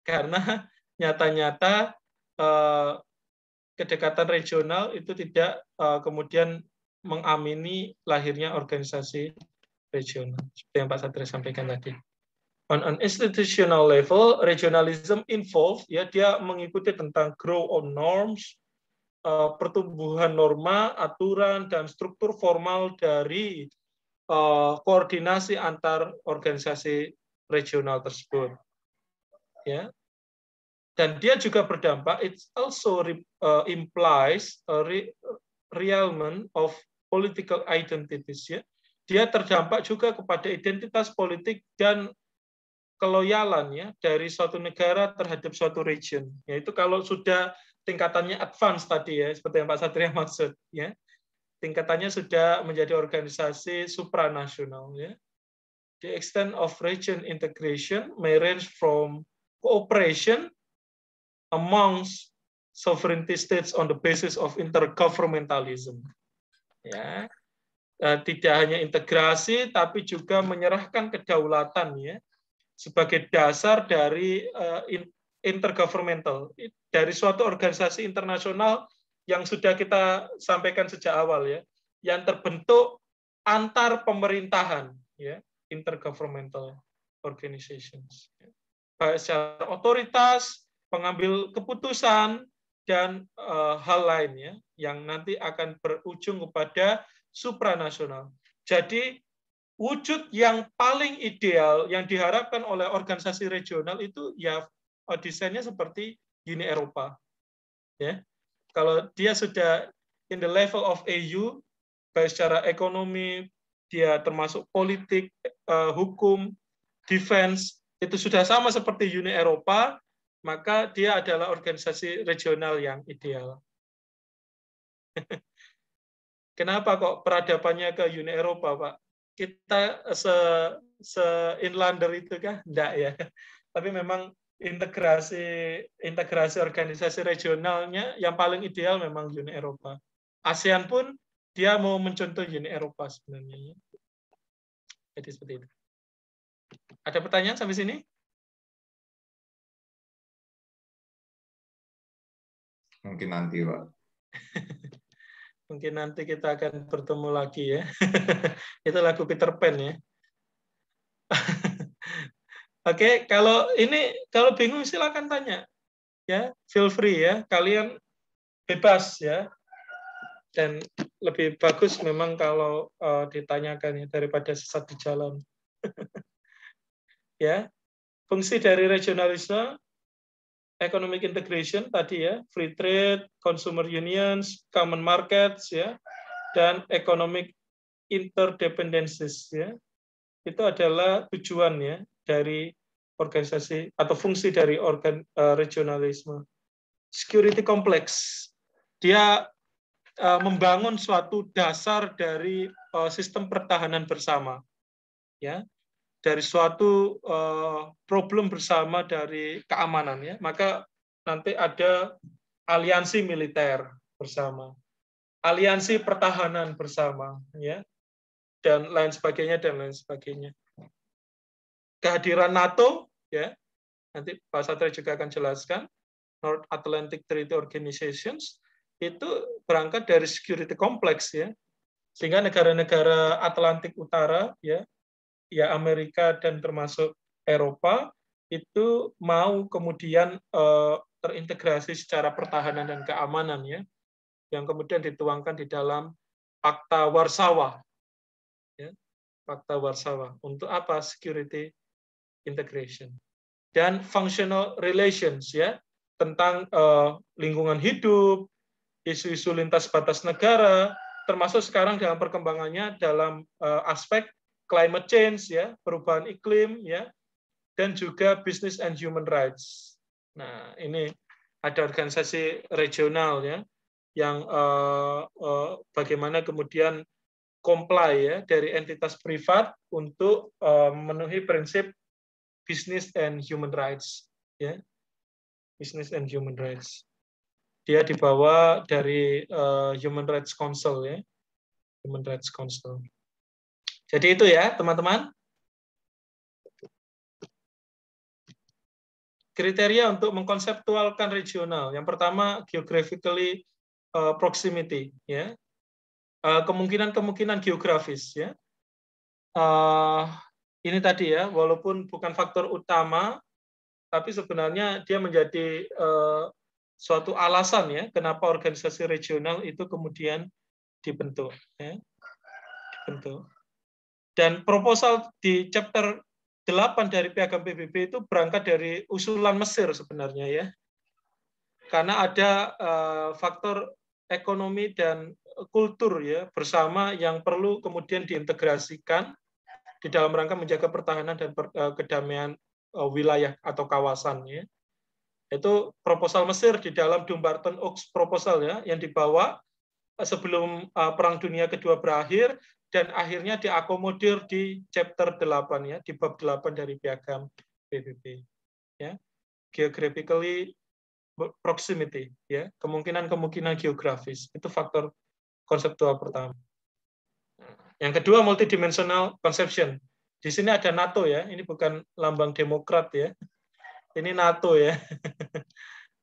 Karena nyata-nyata eh, kedekatan regional itu tidak eh, kemudian mengamini lahirnya organisasi regional seperti yang Pak Satria sampaikan tadi. On an institutional level, regionalism involved ya dia mengikuti tentang grow on norms, uh, pertumbuhan norma, aturan dan struktur formal dari uh, koordinasi antar organisasi regional tersebut. Ya. Dan dia juga berdampak it also uh, implies a re, realment of political identities ya. Dia terdampak juga kepada identitas politik dan keloyalan ya dari suatu negara terhadap suatu region. Yaitu kalau sudah tingkatannya advance tadi ya, seperti yang Pak Satria maksud ya. Tingkatannya sudah menjadi organisasi supranasional ya. The extent of region integration may range from cooperation amongst sovereignty states on the basis of intergovernmentalism. Ya. Eh, tidak hanya integrasi, tapi juga menyerahkan kedaulatan ya sebagai dasar dari eh, intergovernmental, dari suatu organisasi internasional yang sudah kita sampaikan sejak awal ya, yang terbentuk antar pemerintahan ya, intergovernmental organizations. Baik secara otoritas, pengambil keputusan, dan uh, hal lainnya yang nanti akan berujung kepada supranasional. Jadi wujud yang paling ideal yang diharapkan oleh organisasi regional itu ya eh, desainnya seperti Uni Eropa. Ya. Kalau dia sudah in the level of EU baik secara ekonomi, dia termasuk politik, eh, hukum, defense itu sudah sama seperti Uni Eropa, maka dia adalah organisasi regional yang ideal. Kenapa kok peradabannya ke Uni Eropa, Pak? Kita se, se inlander itu kah? Enggak ya. Tapi memang integrasi integrasi organisasi regionalnya yang paling ideal memang Uni Eropa. ASEAN pun dia mau mencontoh Uni Eropa sebenarnya. Jadi seperti itu. Ada pertanyaan sampai sini? Mungkin nanti, Pak. Mungkin nanti kita akan bertemu lagi ya. Itu lagu Peter Pan ya. Oke, kalau ini kalau bingung silakan tanya. Ya, feel free ya. Kalian bebas ya. Dan lebih bagus memang kalau uh, ditanyakan ya, daripada sesat di jalan. ya. Fungsi dari regionalisme economic integration tadi ya, free trade, consumer unions, common markets ya, dan economic interdependencies ya. Itu adalah tujuan ya dari organisasi atau fungsi dari organ eh, regionalisme. Security complex. Dia eh, membangun suatu dasar dari eh, sistem pertahanan bersama. Ya dari suatu uh, problem bersama dari keamanan ya, maka nanti ada aliansi militer bersama, aliansi pertahanan bersama ya, dan lain sebagainya dan lain sebagainya. Kehadiran NATO ya, nanti Pak Satria juga akan jelaskan North Atlantic Treaty Organizations itu berangkat dari security complex ya sehingga negara-negara Atlantik Utara ya ya Amerika dan termasuk Eropa itu mau kemudian uh, terintegrasi secara pertahanan dan keamanan ya yang kemudian dituangkan di dalam Fakta Warsawa ya Fakta Warsawa untuk apa security integration dan functional relations ya tentang uh, lingkungan hidup isu-isu lintas batas negara termasuk sekarang dalam perkembangannya dalam uh, aspek climate change ya, perubahan iklim ya, dan juga business and human rights. Nah, ini ada organisasi regional ya yang uh, uh, bagaimana kemudian comply ya dari entitas privat untuk uh, memenuhi prinsip business and human rights ya. Business and human rights. Dia dibawa dari Human Rights Council ya. Human Rights Council. Jadi itu ya, teman-teman. Kriteria untuk mengkonseptualkan regional. Yang pertama, geographically eh, proximity, ya. Eh, kemungkinan-kemungkinan geografis, ya. Eh, ini tadi ya, walaupun bukan faktor utama, tapi sebenarnya dia menjadi suatu alasan ya, kenapa organisasi regional itu kemudian dibentuk, ya. Dibentuk. Dan proposal di chapter 8 dari Piagam PBB itu berangkat dari usulan Mesir sebenarnya ya. Karena ada eh, faktor ekonomi dan kultur ya bersama yang perlu kemudian diintegrasikan di dalam rangka menjaga pertahanan dan eh, kedamaian eh, wilayah atau kawasan ya. Itu proposal Mesir di dalam Dumbarton Oaks proposal ya yang dibawa sebelum Perang Dunia Kedua berakhir dan akhirnya diakomodir di chapter 8 ya, di bab 8 dari piagam PBB. Ya. Geographically proximity ya, kemungkinan-kemungkinan geografis. Itu faktor konseptual pertama. Yang kedua multidimensional conception. Di sini ada NATO ya, ini bukan lambang demokrat ya. Ini NATO ya.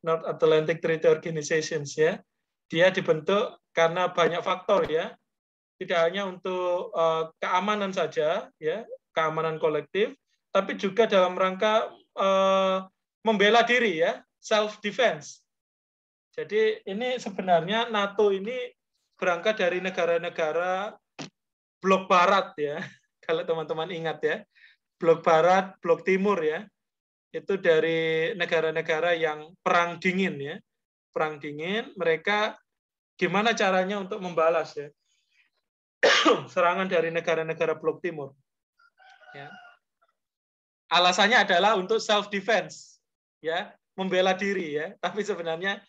North Atlantic Treaty Organizations ya. Dia dibentuk karena banyak faktor ya tidak hanya untuk uh, keamanan saja, ya keamanan kolektif, tapi juga dalam rangka uh, membela diri ya, self defense. Jadi ini sebenarnya NATO ini berangkat dari negara-negara blok barat ya, kalau teman-teman ingat ya, blok barat, blok timur ya, itu dari negara-negara yang perang dingin ya, perang dingin, mereka gimana caranya untuk membalas ya serangan dari negara-negara blok timur. Ya. Alasannya adalah untuk self defense, ya, membela diri ya, tapi sebenarnya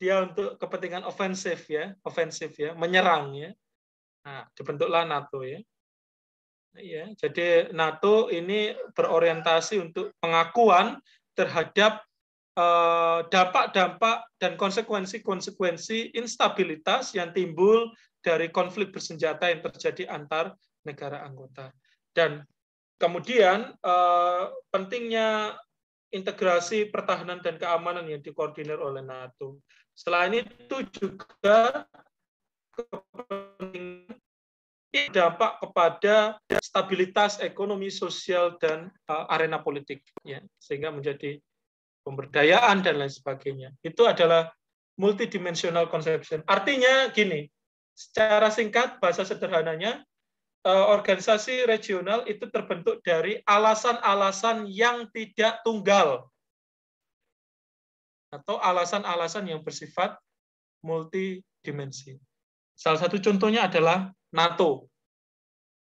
dia untuk kepentingan ofensif ya, ofensif ya, menyerang ya. Nah, dibentuklah NATO ya. Ya, jadi NATO ini berorientasi untuk pengakuan terhadap eh, dampak-dampak dan konsekuensi-konsekuensi instabilitas yang timbul dari konflik bersenjata yang terjadi antar negara anggota. Dan kemudian eh, pentingnya integrasi pertahanan dan keamanan yang dikoordinir oleh NATO. Selain itu juga dampak kepada stabilitas ekonomi, sosial dan eh, arena politik ya, sehingga menjadi pemberdayaan dan lain sebagainya. Itu adalah multidimensional conception. Artinya gini, Secara singkat, bahasa sederhananya, eh, organisasi regional itu terbentuk dari alasan-alasan yang tidak tunggal atau alasan-alasan yang bersifat multidimensi. Salah satu contohnya adalah NATO.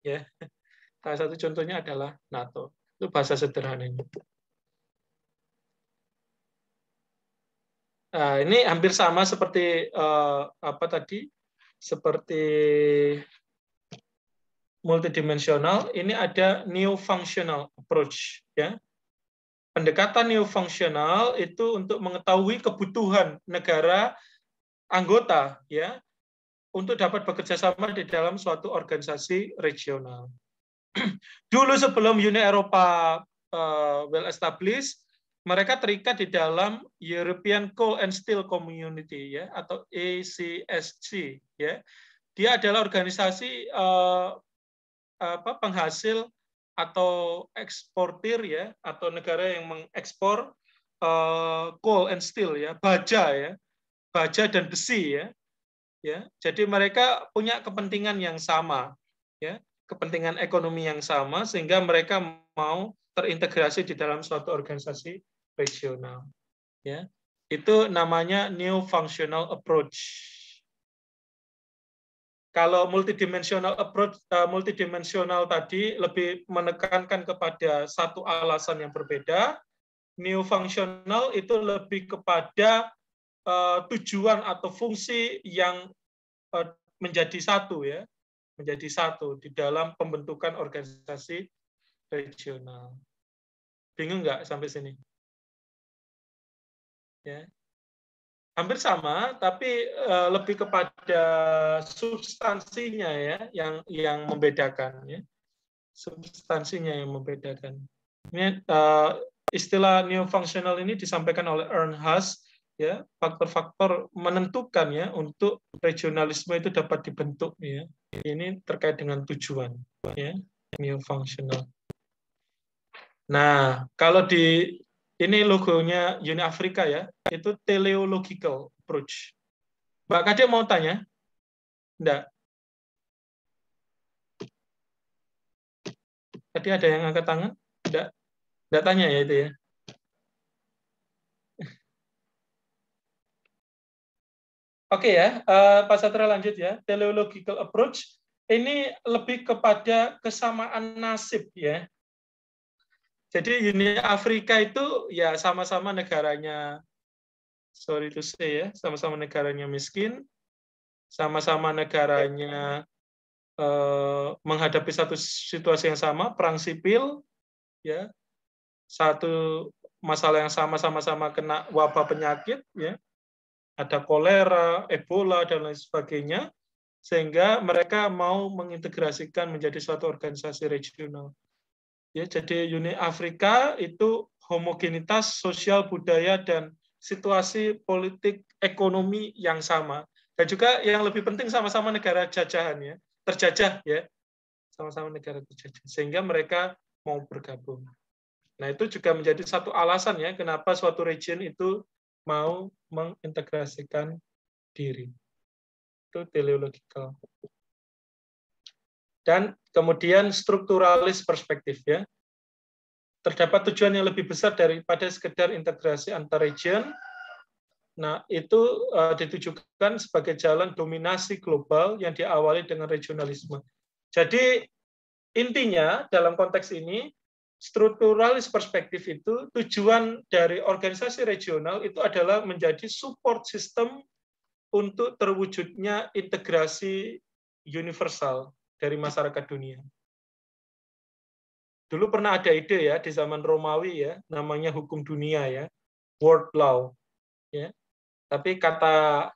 Ya. Salah satu contohnya adalah NATO. Itu bahasa sederhananya. Nah, ini hampir sama seperti uh, apa tadi seperti multidimensional, ini ada new functional approach ya. Pendekatan new functional itu untuk mengetahui kebutuhan negara anggota ya untuk dapat bekerja sama di dalam suatu organisasi regional. Dulu sebelum Uni Eropa uh, well established, mereka terikat di dalam European Coal and Steel Community ya atau ECSC ya. Dia adalah organisasi eh, apa penghasil atau eksportir ya atau negara yang mengekspor eh, coal and steel ya, baja ya. Baja dan besi ya. Ya, jadi mereka punya kepentingan yang sama ya, kepentingan ekonomi yang sama sehingga mereka mau terintegrasi di dalam suatu organisasi regional. Ya, itu namanya new functional approach. Kalau multidimensional approach, uh, multidimensional tadi lebih menekankan kepada satu alasan yang berbeda. New functional itu lebih kepada eh, tujuan atau fungsi yang eh, menjadi satu ya, menjadi satu di dalam pembentukan organisasi regional. Bingung nggak sampai sini? ya hampir sama tapi uh, lebih kepada substansinya ya yang yang membedakan ya substansinya yang membedakan ini uh, istilah new functional ini disampaikan oleh Earnhas ya faktor-faktor menentukan ya untuk regionalisme itu dapat dibentuk ya ini terkait dengan tujuan ya new functional nah kalau di ini logonya Uni Afrika ya. Itu teleological approach. Mbak Kade mau tanya? Enggak. Tadi ada yang angkat tangan? Enggak. Enggak tanya ya itu ya. Oke ya, uh, Pak Satra lanjut ya. Teleological approach ini lebih kepada kesamaan nasib ya. Jadi Uni Afrika itu ya sama-sama negaranya sorry to say ya, sama-sama negaranya miskin, sama-sama negaranya uh, menghadapi satu situasi yang sama, perang sipil, ya, satu masalah yang sama sama-sama kena wabah penyakit, ya, ada kolera, Ebola dan lain sebagainya, sehingga mereka mau mengintegrasikan menjadi suatu organisasi regional. Ya, jadi Uni Afrika itu homogenitas sosial budaya dan situasi politik ekonomi yang sama dan juga yang lebih penting sama-sama negara jajahan ya terjajah ya sama-sama negara terjajah sehingga mereka mau bergabung nah itu juga menjadi satu alasan ya kenapa suatu region itu mau mengintegrasikan diri itu teleological dan kemudian strukturalis perspektif ya. Terdapat tujuan yang lebih besar daripada sekedar integrasi antar region. Nah, itu eh, ditujukan sebagai jalan dominasi global yang diawali dengan regionalisme. Jadi intinya dalam konteks ini strukturalis perspektif itu tujuan dari organisasi regional itu adalah menjadi support system untuk terwujudnya integrasi universal dari masyarakat dunia. Dulu pernah ada ide ya di zaman Romawi ya, namanya hukum dunia ya, world law. Ya. Tapi kata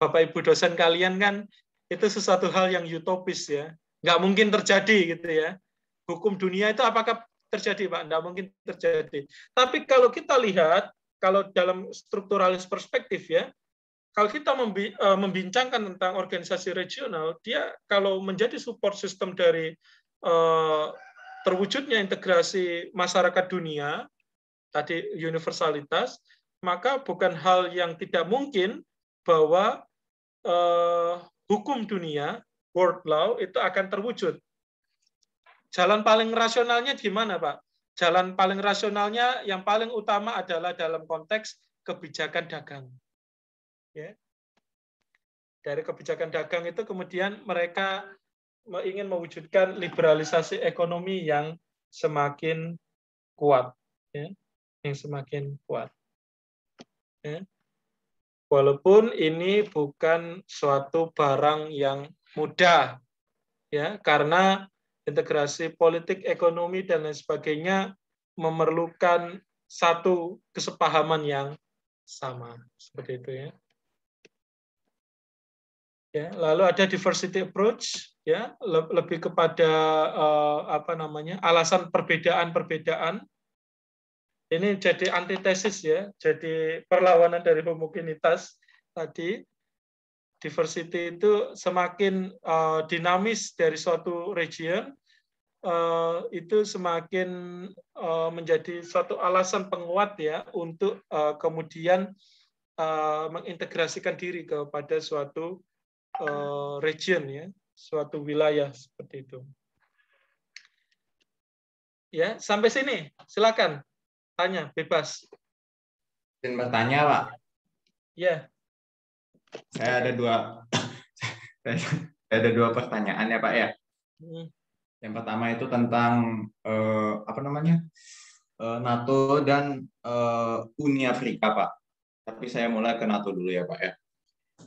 Bapak Ibu dosen kalian kan itu sesuatu hal yang utopis ya, nggak mungkin terjadi gitu ya. Hukum dunia itu apakah terjadi Pak? Nggak mungkin terjadi. Tapi kalau kita lihat kalau dalam strukturalis perspektif ya, kalau kita eh, membincangkan tentang organisasi regional, dia kalau menjadi support system dari eh, terwujudnya integrasi masyarakat dunia, tadi universalitas, maka bukan hal yang tidak mungkin bahwa eh, hukum dunia, world law, itu akan terwujud. Jalan paling rasionalnya gimana, Pak? Jalan paling rasionalnya yang paling utama adalah dalam konteks kebijakan dagang ya dari kebijakan dagang itu kemudian mereka ingin mewujudkan liberalisasi ekonomi yang semakin kuat, ya, yang semakin kuat. Ya. Walaupun ini bukan suatu barang yang mudah, ya, karena integrasi politik, ekonomi dan lain sebagainya memerlukan satu kesepahaman yang sama, seperti itu ya ya lalu ada diversity approach ya lebih kepada uh, apa namanya alasan perbedaan-perbedaan ini jadi antitesis ya jadi perlawanan dari homogenitas tadi diversity itu semakin uh, dinamis dari suatu region uh, itu semakin uh, menjadi suatu alasan penguat ya untuk uh, kemudian uh, mengintegrasikan diri kepada suatu Eh, region ya, suatu wilayah seperti itu. Ya, sampai sini silakan tanya bebas. Izin bertanya, Pak. Ya. Saya ada dua saya ada dua pertanyaan ya, Pak ya. Hmm. Yang pertama itu tentang eh, apa namanya? Eh, NATO dan eh, Uni Afrika, Pak. Tapi saya mulai ke NATO dulu ya, Pak ya.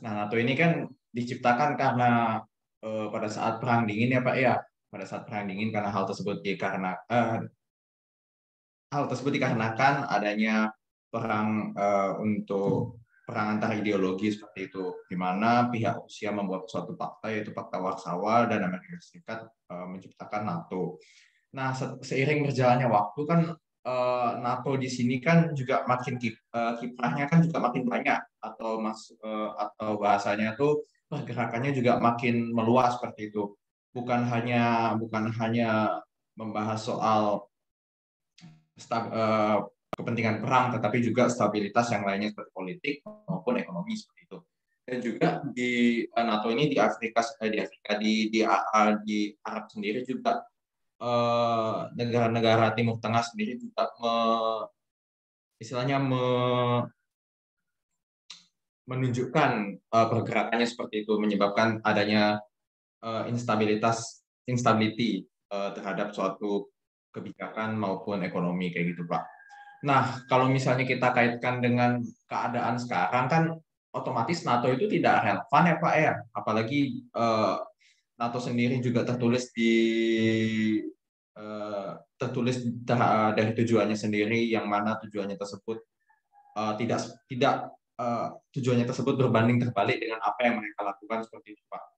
Nah, NATO ini kan diciptakan karena eh, pada saat perang dingin ya Pak ya pada saat perang dingin karena hal tersebut dikarenakan eh, hal tersebut dikarenakan adanya perang eh, untuk perang antar ideologi seperti itu di mana pihak Rusia membuat suatu fakta yaitu fakta Warsawa dan Amerika Serikat eh, menciptakan NATO. Nah, seiring berjalannya waktu kan uh, NATO di sini kan juga makin kip, uh, kiprahnya kan juga makin banyak atau mas uh, atau bahasanya tuh pergerakannya juga makin meluas seperti itu. Bukan hanya bukan hanya membahas soal stab, eh, kepentingan perang, tetapi juga stabilitas yang lainnya seperti politik maupun ekonomi seperti itu. Dan juga di eh, NATO ini di Afrika eh, di Afrika di di, di Arab sendiri juga eh, negara-negara eh, Timur Tengah sendiri juga me, istilahnya me, menunjukkan uh, pergerakannya seperti itu menyebabkan adanya uh, instabilitas instability uh, terhadap suatu kebijakan maupun ekonomi kayak gitu pak. Nah kalau misalnya kita kaitkan dengan keadaan sekarang kan otomatis NATO itu tidak relevan ya pak ya, apalagi uh, NATO sendiri juga tertulis di uh, tertulis dari tujuannya sendiri yang mana tujuannya tersebut uh, tidak tidak Eh, tujuannya tersebut berbanding terbalik dengan apa yang mereka lakukan seperti itu pak.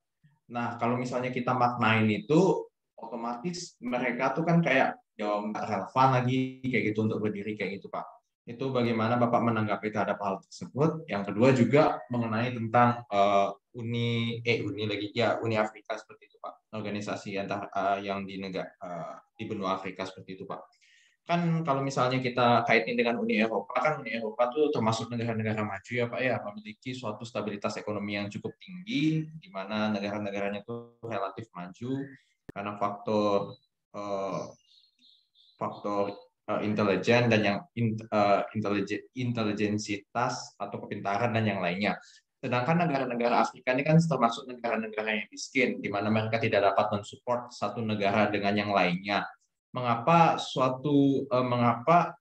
Nah kalau misalnya kita maknain itu otomatis mereka tuh kan kayak ya relevan lagi kayak gitu untuk berdiri kayak gitu pak. Itu bagaimana bapak menanggapi terhadap hal tersebut. Yang kedua juga mengenai tentang uh, Uni eh Uni lagi ya Uni Afrika seperti itu pak. Organisasi uh, yang di negara uh, di benua Afrika seperti itu pak kan kalau misalnya kita kaitin dengan Uni Eropa kan Uni Eropa itu termasuk negara-negara maju ya Pak ya memiliki suatu stabilitas ekonomi yang cukup tinggi di mana negara-negaranya itu relatif maju karena faktor uh, faktor uh, intelijen dan yang in, uh, intelijen intelijensitas atau kepintaran dan yang lainnya. Sedangkan negara-negara Afrika ini kan termasuk negara-negara yang miskin di mana mereka tidak dapat mensupport satu negara dengan yang lainnya mengapa suatu uh, mengapa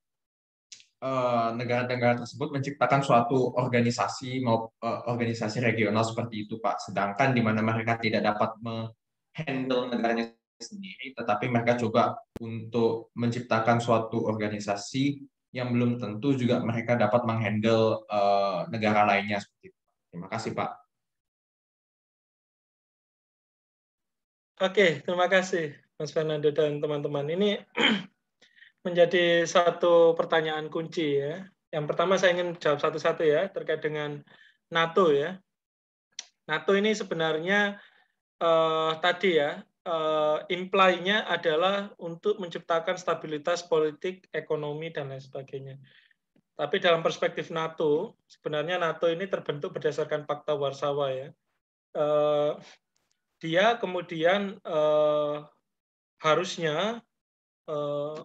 eh, negara-negara uh, tersebut menciptakan suatu organisasi mau uh, organisasi regional seperti itu Pak sedangkan di mana mereka tidak dapat menghandle negaranya sendiri tetapi mereka coba untuk menciptakan suatu organisasi yang belum tentu juga mereka dapat menghandle uh, negara lainnya seperti itu. Terima kasih Pak. Oke, terima kasih. Mas Fernando dan teman-teman. Ini menjadi satu pertanyaan kunci ya. Yang pertama saya ingin jawab satu-satu ya terkait dengan NATO ya. NATO ini sebenarnya eh, tadi ya eh, imply-nya adalah untuk menciptakan stabilitas politik, ekonomi dan lain sebagainya. Tapi dalam perspektif NATO, sebenarnya NATO ini terbentuk berdasarkan Fakta Warsawa ya. Eh, dia kemudian eh, harusnya eh,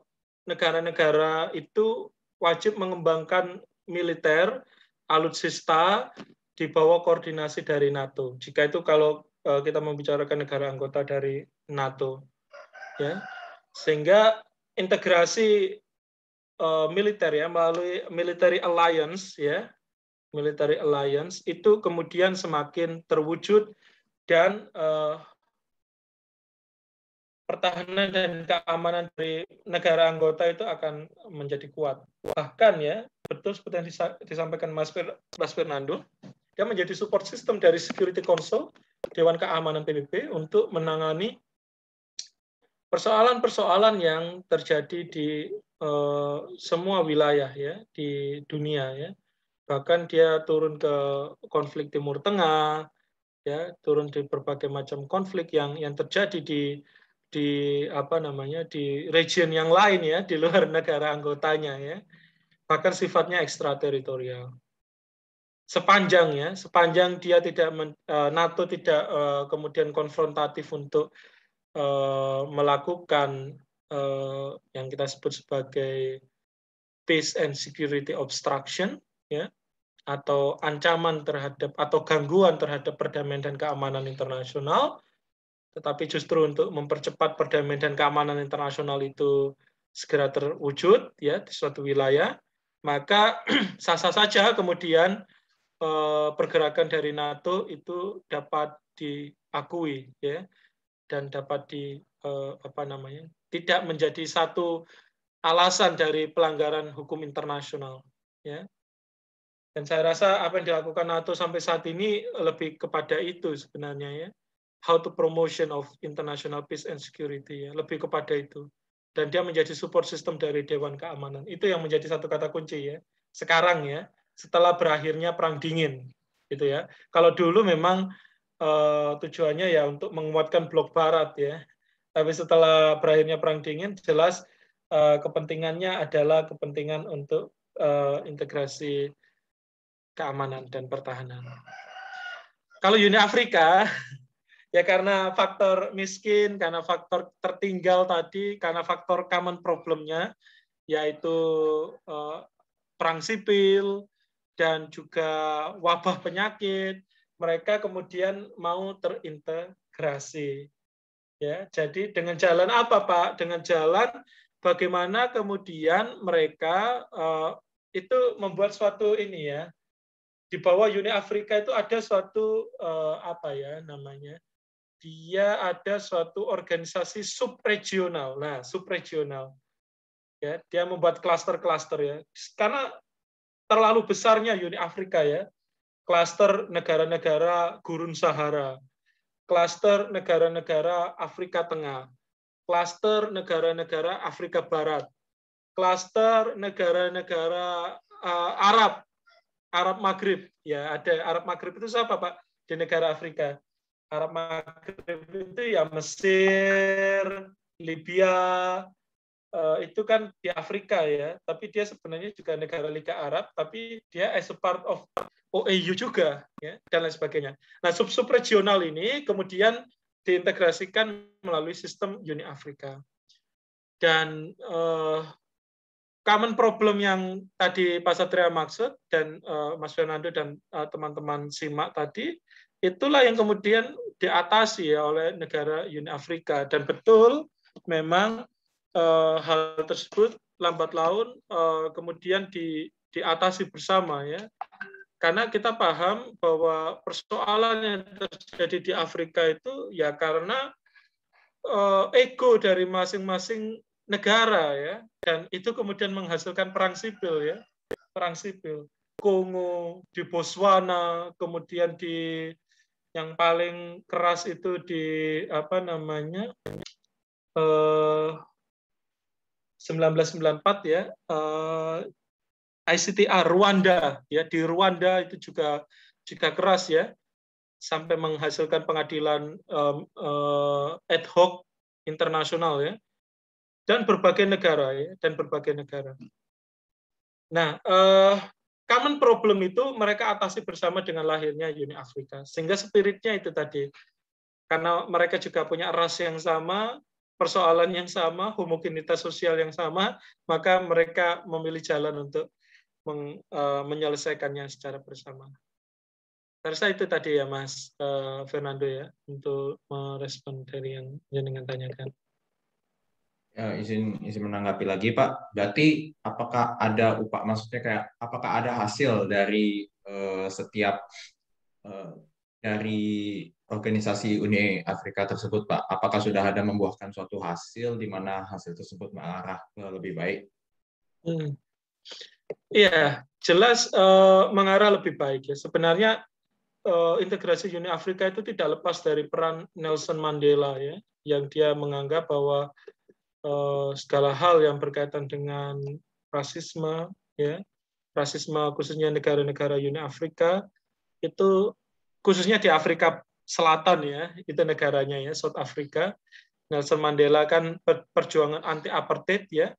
negara-negara itu wajib mengembangkan militer alutsista di bawah koordinasi dari NATO. Jika itu kalau eh, kita membicarakan negara anggota dari NATO, ya sehingga integrasi uh, militer ya melalui military alliance ya military alliance itu kemudian semakin terwujud dan uh, pertahanan dan keamanan dari negara anggota itu akan menjadi kuat. Bahkan ya, betul seperti yang disampaikan Mas, Mas Fernando, dia menjadi support system dari Security Council, Dewan Keamanan PBB, untuk menangani persoalan-persoalan yang terjadi di uh, semua wilayah ya di dunia ya. Bahkan dia turun ke konflik Timur Tengah, ya turun di berbagai macam konflik yang yang terjadi di di apa namanya di region yang lain ya di luar negara anggotanya ya bahkan sifatnya ekstrateritorial sepanjang ya sepanjang dia tidak e, NATO tidak e, kemudian konfrontatif untuk e, melakukan yang kita sebut sebagai peace and security obstruction ya atau ancaman terhadap atau gangguan terhadap perdamaian dan keamanan internasional tetapi justru untuk mempercepat perdamaian dan keamanan internasional itu segera terwujud ya di suatu wilayah, maka sah-sah saja kemudian eh, pergerakan dari NATO itu dapat diakui ya dan dapat di eh, apa namanya tidak menjadi satu alasan dari pelanggaran hukum internasional ya dan saya rasa apa yang dilakukan NATO sampai saat ini lebih kepada itu sebenarnya ya how to promotion of international peace and security ya lebih kepada itu dan dia menjadi support system dari Dewan Keamanan itu yang menjadi satu kata kunci ya sekarang ya setelah berakhirnya perang dingin gitu ya kalau dulu memang uh, tujuannya ya untuk menguatkan blok barat ya tapi setelah berakhirnya perang dingin jelas uh, kepentingannya adalah kepentingan untuk uh, integrasi keamanan dan pertahanan kalau Uni Afrika Ya karena faktor miskin, karena faktor tertinggal tadi, karena faktor common problemnya, yaitu eh, perang sipil dan juga wabah penyakit, mereka kemudian mau terintegrasi. Ya, jadi dengan jalan apa, Pak? Dengan jalan bagaimana kemudian mereka eh, itu membuat suatu ini ya. Di bawah Uni Afrika itu ada suatu eh, apa ya namanya? dia ada suatu organisasi subregional. Nah, subregional. Ya, dia membuat klaster-klaster ya. Karena terlalu besarnya Uni Afrika ya. Klaster negara-negara gurun Sahara, klaster negara-negara Afrika Tengah, klaster negara-negara Afrika Barat, klaster negara-negara uh, Arab, Arab Maghrib. Ya, ada Arab Maghrib itu siapa, Pak? Di negara Afrika Arab Maghrib itu ya Mesir, Libya, eh, itu kan di Afrika ya, tapi dia sebenarnya juga negara Liga Arab, tapi dia as a part of OAU juga, ya, dan lain sebagainya. Nah, sub-sub regional ini kemudian diintegrasikan melalui sistem Uni Afrika. Dan uh, common problem yang tadi Pak Satria maksud, dan uh, Mas Fernando dan teman-teman uh, simak tadi, Itulah yang kemudian diatasi ya oleh negara Uni Afrika dan betul memang eh, hal tersebut lambat laun eh, kemudian di, diatasi bersama ya karena kita paham bahwa persoalan yang terjadi di Afrika itu ya karena eh, ego dari masing-masing negara ya dan itu kemudian menghasilkan perang sipil ya perang sipil Kongo di Botswana kemudian di yang paling keras itu di apa namanya eh, 1994 ya eh, ICTA Rwanda ya di Rwanda itu juga juga keras ya sampai menghasilkan pengadilan eh, eh, ad hoc internasional ya dan berbagai negara ya dan berbagai negara. Nah eh, common problem itu mereka atasi bersama dengan lahirnya Uni Afrika. Sehingga spiritnya itu tadi. Karena mereka juga punya ras yang sama, persoalan yang sama, homogenitas sosial yang sama, maka mereka memilih jalan untuk meng, uh, menyelesaikannya secara bersama. Terasa itu tadi ya Mas uh, Fernando ya, untuk merespon dari yang jenengan tanyakan. Ya, izin izin menanggapi lagi Pak. Berarti apakah ada upah maksudnya kayak apakah ada hasil dari uh, setiap uh, dari organisasi Uni Afrika tersebut Pak? Apakah sudah ada membuahkan suatu hasil di mana hasil tersebut mengarah ke lebih baik? Hmm. Iya, jelas uh, mengarah lebih baik ya. Sebenarnya uh, integrasi Uni Afrika itu tidak lepas dari peran Nelson Mandela ya, yang dia menganggap bahwa Eh, segala hal yang berkaitan dengan rasisme, ya, rasisme khususnya negara-negara Uni Afrika itu khususnya di Afrika Selatan ya, itu negaranya ya, South Africa. Nelson Mandela kan perjuangan anti apartheid ya,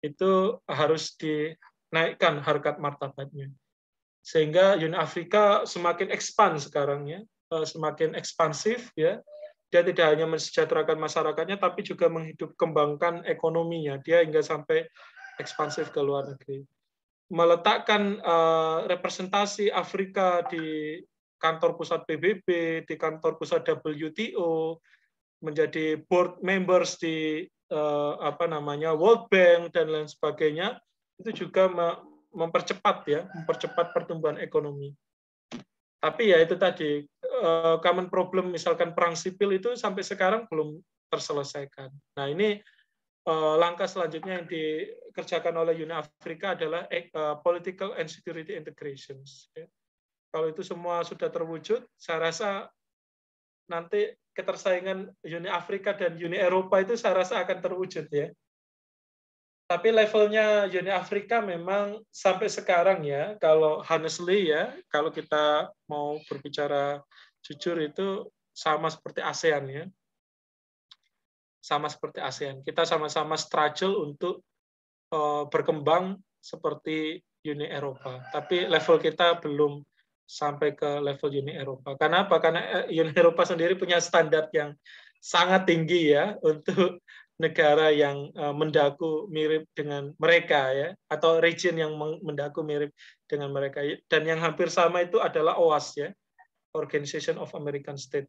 itu harus dinaikkan harkat martabatnya. Sehingga Uni Afrika semakin expand sekarang ya, eh, semakin ekspansif ya, dia tidak hanya mensejahterakan masyarakatnya tapi juga menghidup kembangkan ekonominya dia hingga sampai ekspansif ke luar negeri meletakkan uh, representasi Afrika di kantor pusat PBB di kantor pusat WTO menjadi board members di uh, apa namanya World Bank dan lain sebagainya itu juga mempercepat ya mempercepat pertumbuhan ekonomi tapi ya itu tadi eh, common problem misalkan perang sipil itu sampai sekarang belum terselesaikan. Nah ini eh, langkah selanjutnya yang dikerjakan oleh Uni Afrika adalah eh, political and security integrations. Ya. Kalau itu semua sudah terwujud, saya rasa nanti ketersaingan Uni Afrika dan Uni Eropa itu saya rasa akan terwujud ya tapi levelnya Uni Afrika memang sampai sekarang ya kalau honestly ya kalau kita mau berbicara jujur itu sama seperti ASEAN ya sama seperti ASEAN kita sama-sama struggle untuk eh, berkembang seperti Uni Eropa tapi level kita belum sampai ke level Uni Eropa karena apa karena eh, Uni Eropa sendiri punya standar yang sangat tinggi ya untuk negara yang eh, mendaku mirip dengan mereka ya atau region yang mendaku mirip dengan mereka dan yang hampir sama itu adalah OAS ya Organization of American State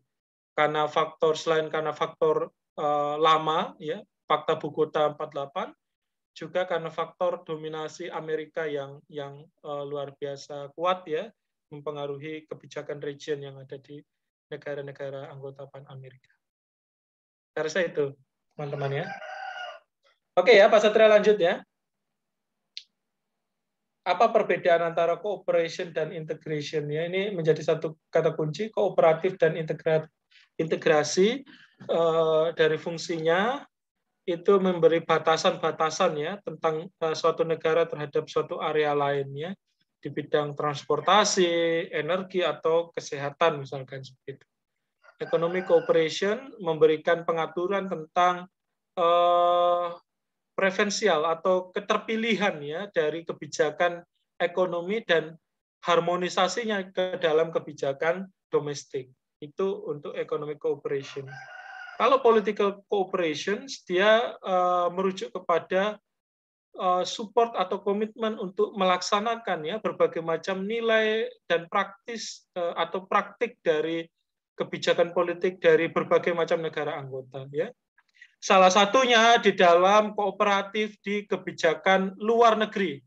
karena faktor selain karena faktor uh, lama ya fakta Bogota 48 juga karena faktor dominasi Amerika yang yang uh, luar biasa kuat ya mempengaruhi kebijakan region yang ada di negara-negara anggota Pan Amerika. Saya rasa itu teman-teman ya. Oke ya, Pak Satria lanjut ya. Apa perbedaan antara cooperation dan integration ya? Ini menjadi satu kata kunci kooperatif dan integrasi eh, dari fungsinya itu memberi batasan-batasan ya tentang eh, suatu negara terhadap suatu area lainnya di bidang transportasi, energi atau kesehatan misalkan seperti itu. Ekonomi Cooperation memberikan pengaturan tentang uh, preferensial atau keterpilihan ya dari kebijakan ekonomi dan harmonisasinya ke dalam kebijakan domestik. Itu untuk Ekonomi Cooperation. Kalau political cooperation, dia uh, merujuk kepada eh, support atau komitmen untuk melaksanakan ya berbagai macam nilai dan praktis atau praktik dari kebijakan politik dari berbagai macam negara anggota ya. Salah satunya di dalam kooperatif di kebijakan luar negeri.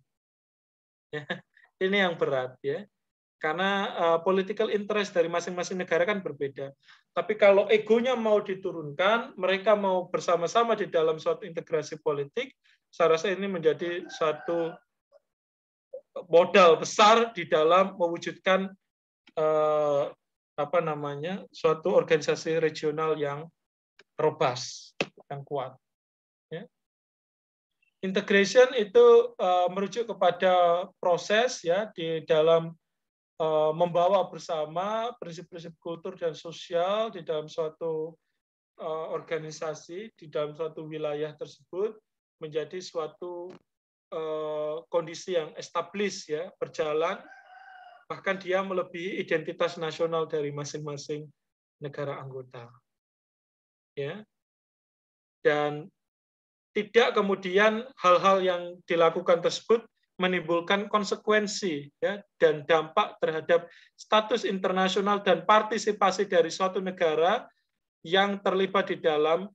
Ya, ini yang berat ya. Karena uh, political interest dari masing-masing negara kan berbeda. Tapi kalau egonya mau diturunkan, mereka mau bersama-sama di dalam suatu integrasi politik, saya rasa ini menjadi satu modal besar di dalam mewujudkan eh, apa namanya suatu organisasi regional yang robust, yang kuat. Ya. Integration itu eh, merujuk kepada proses ya di dalam eh, membawa bersama prinsip-prinsip kultur dan sosial di dalam suatu eh, organisasi di dalam suatu wilayah tersebut menjadi suatu kondisi yang established ya berjalan bahkan dia melebihi identitas nasional dari masing-masing negara anggota. Ya. Dan tidak kemudian hal-hal yang dilakukan tersebut menimbulkan konsekuensi ya, dan dampak terhadap status internasional dan partisipasi dari suatu negara yang terlibat di dalam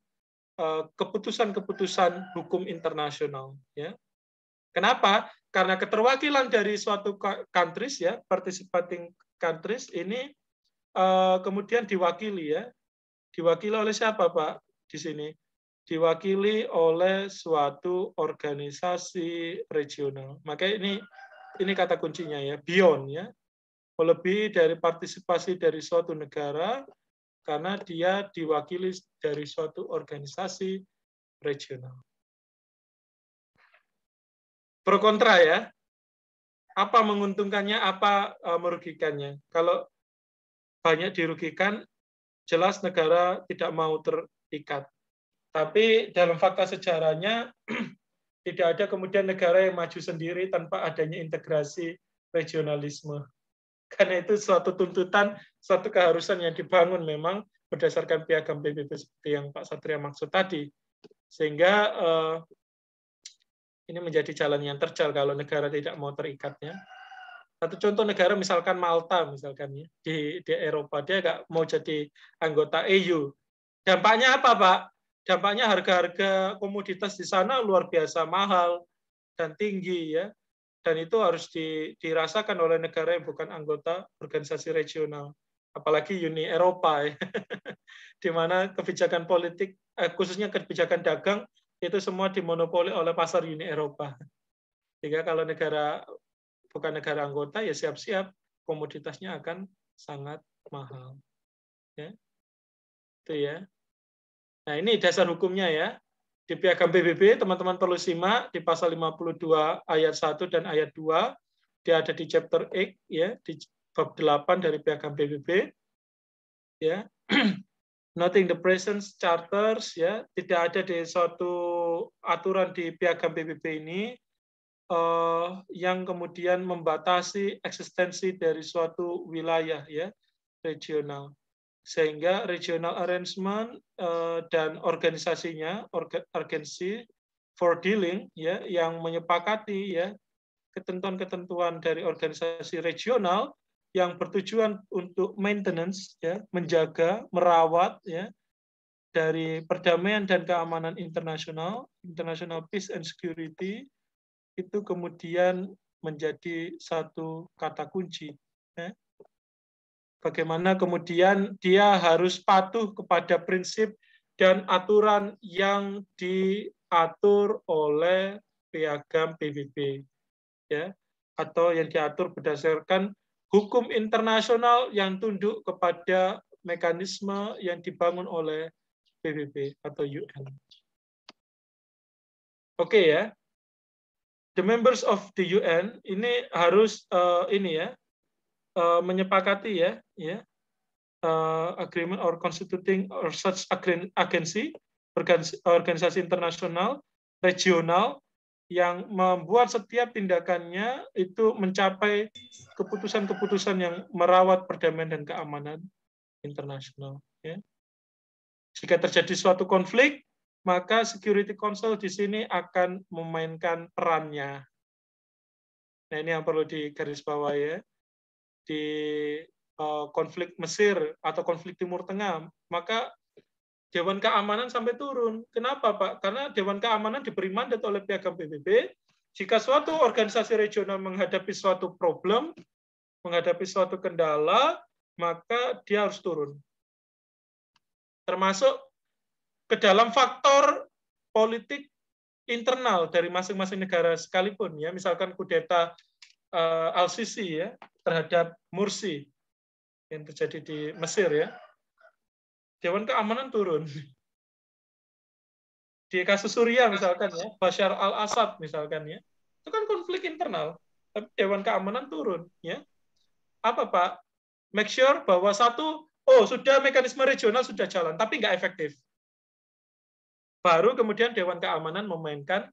eh, keputusan-keputusan hukum internasional. Ya. Kenapa? Karena keterwakilan dari suatu countries ya, participating countries ini eh, kemudian diwakili ya. Diwakili oleh siapa, Pak? Di sini diwakili oleh suatu organisasi regional. Maka ini ini kata kuncinya ya, beyond ya. Melebihi dari partisipasi dari suatu negara karena dia diwakili dari suatu organisasi regional pro kontra ya. Apa menguntungkannya, apa e, merugikannya. Kalau banyak dirugikan, jelas negara tidak mau terikat. Tapi dalam fakta sejarahnya, tidak ada kemudian negara yang maju sendiri tanpa adanya integrasi regionalisme. Karena itu suatu tuntutan, suatu keharusan yang dibangun memang berdasarkan piagam PBB seperti yang Pak Satria maksud tadi. Sehingga e, ini menjadi jalan yang terjal kalau negara tidak mau terikatnya. Satu contoh negara misalkan Malta misalkan ya, di di Eropa dia nggak mau jadi anggota EU. Dampaknya apa, Pak? Dampaknya harga-harga komoditas di sana luar biasa mahal dan tinggi ya. Dan itu harus di, dirasakan oleh negara yang bukan anggota organisasi regional apalagi Uni Eropa ya. di mana kebijakan politik eh, khususnya kebijakan dagang itu semua dimonopoli oleh pasar Uni Eropa. Sehingga kalau negara bukan negara anggota ya siap-siap komoditasnya akan sangat mahal. Ya. Itu ya. Nah, ini dasar hukumnya ya. Di Piagam PBB teman-teman perlu simak di pasal 52 ayat 1 dan ayat 2. Dia ada di chapter 8 ya, di bab 8 dari Piagam PBB. Ya. noting the presence charters ya tidak ada di suatu aturan di piagam PBB ini eh, yang kemudian membatasi eksistensi dari suatu wilayah ya regional sehingga regional arrangement eh, dan organisasinya organisasi for dealing ya yang menyepakati ya ketentuan-ketentuan dari organisasi regional yang bertujuan untuk maintenance ya, menjaga, merawat ya dari perdamaian dan keamanan internasional, international peace and security itu kemudian menjadi satu kata kunci. Ya. Bagaimana kemudian dia harus patuh kepada prinsip dan aturan yang diatur oleh piagam PBB, ya, atau yang diatur berdasarkan hukum internasional yang tunduk kepada mekanisme yang dibangun oleh PBB atau UN. Oke okay, ya. The members of the UN ini harus uh, ini ya uh, menyepakati ya ya uh, agreement or constituting or such agency organisasi internasional, regional, yang membuat setiap tindakannya itu mencapai keputusan-keputusan yang merawat perdamaian dan keamanan internasional. Ya. Jika terjadi suatu konflik, maka Security Council di sini akan memainkan perannya. Nah ini yang perlu digarisbawahi ya. Di eh, konflik Mesir atau konflik Timur Tengah, maka Dewan Keamanan sampai turun. Kenapa, Pak? Karena Dewan Keamanan diberi mandat oleh Piagam PBB, jika suatu organisasi regional menghadapi suatu problem, menghadapi suatu kendala, maka dia harus turun. Termasuk ke dalam faktor politik internal dari masing-masing negara sekalipun ya, misalkan kudeta uh, Al-Sisi ya terhadap Mursi yang terjadi di Mesir ya Dewan Keamanan turun. Di kasus Suriah misalkan ya, Bashar al-Assad misalkan ya, itu kan konflik internal, tapi Dewan Keamanan turun ya. Apa Pak? Make sure bahwa satu, oh sudah mekanisme regional sudah jalan, tapi nggak efektif. Baru kemudian Dewan Keamanan memainkan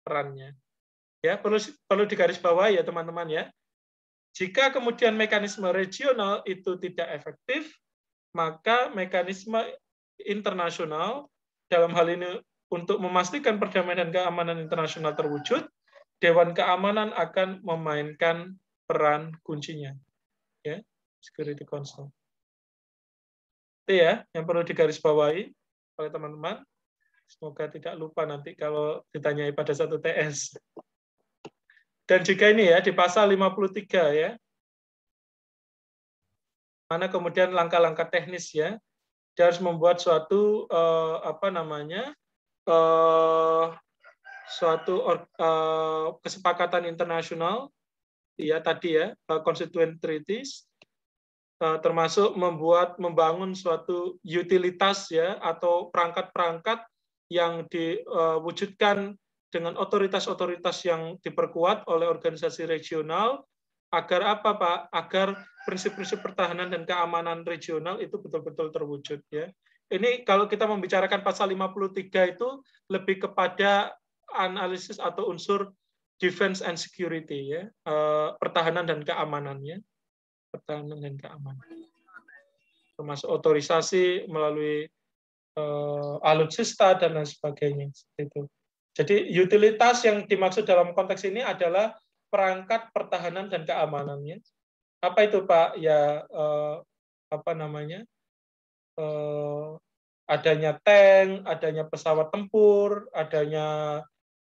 perannya. Ya, perlu perlu digarisbawahi ya teman-teman ya. Jika kemudian mekanisme regional itu tidak efektif, maka mekanisme internasional dalam hal ini untuk memastikan perdamaian dan keamanan internasional terwujud, Dewan Keamanan akan memainkan peran kuncinya. Ya, Security Council. Itu ya, yang perlu digarisbawahi oleh teman-teman. Semoga tidak lupa nanti kalau ditanyai pada satu TS. Dan juga ini ya, di pasal 53 ya, mana kemudian langkah-langkah teknis ya dia harus membuat suatu uh, apa namanya uh, suatu or, eh, kesepakatan internasional ya tadi ya constituent treaties termasuk membuat membangun suatu utilitas ya atau perangkat-perangkat yang diwujudkan dengan otoritas-otoritas yang diperkuat oleh organisasi regional agar apa Pak? Agar prinsip-prinsip pertahanan dan keamanan regional itu betul-betul terwujud ya. Ini kalau kita membicarakan pasal 53 itu lebih kepada analisis atau unsur defense and security ya, eh, pertahanan dan keamanannya. Pertahanan dan keamanan. Termasuk otorisasi melalui eh, alutsista dan lain sebagainya itu. Jadi utilitas yang dimaksud dalam konteks ini adalah perangkat pertahanan dan keamanannya. Apa itu Pak? Ya eh, apa namanya? Eh, adanya tank, adanya pesawat tempur, adanya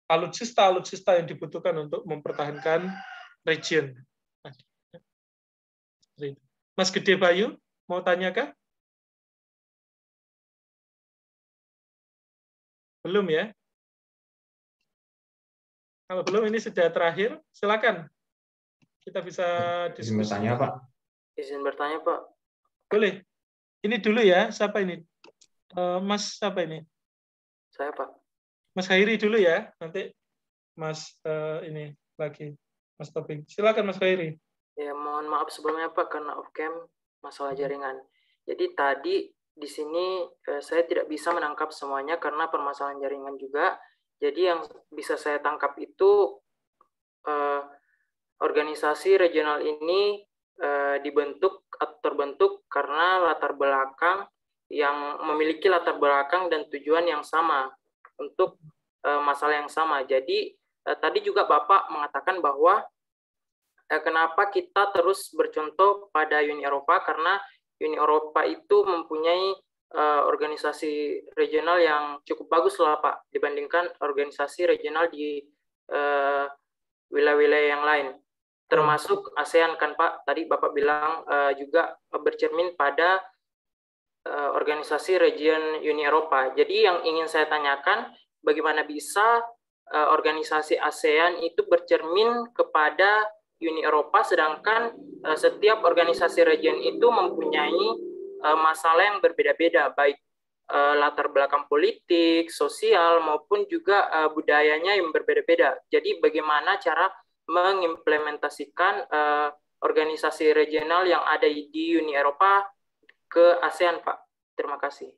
alutsista-alutsista yang dibutuhkan untuk mempertahankan region. Mas Gede Bayu, mau tanya kah? Belum ya? Kalau belum ini sudah terakhir, silakan. Kita bisa diskusi. Izin bertanya, Pak. Izin bertanya, Pak. Boleh. Ini dulu ya, siapa ini? Eh, Mas siapa ini? Saya, Pak. Mas Khairi dulu ya, nanti Mas eh, ini lagi. Mas Topik. Silakan Mas Khairi. Ya, mohon maaf sebelumnya Pak karena off cam masalah hmm. jaringan. Jadi tadi di sini eh, saya tidak bisa menangkap semuanya karena permasalahan jaringan juga. Jadi yang bisa saya tangkap itu eh, organisasi regional ini eh, dibentuk atau terbentuk karena latar belakang yang memiliki latar belakang dan tujuan yang sama untuk eh, masalah yang sama. Jadi eh, tadi juga Bapak mengatakan bahwa eh, kenapa kita terus bercontoh pada Uni Eropa karena Uni Eropa itu mempunyai uh, organisasi regional yang cukup bagus lah Pak dibandingkan organisasi regional di wilayah eh, wilayah-wilayah yang lain termasuk ASEAN kan Pak tadi Bapak bilang uh, juga bercermin pada uh, organisasi region Uni Eropa. Jadi yang ingin saya tanyakan bagaimana bisa uh, organisasi ASEAN itu bercermin kepada Uni Eropa sedangkan uh, setiap organisasi region itu mempunyai uh, masalah yang berbeda-beda baik uh, latar belakang politik, sosial maupun juga uh, budayanya yang berbeda-beda. Jadi bagaimana cara mengimplementasikan uh, organisasi regional yang ada di Uni Eropa ke ASEAN, Pak? Terima kasih.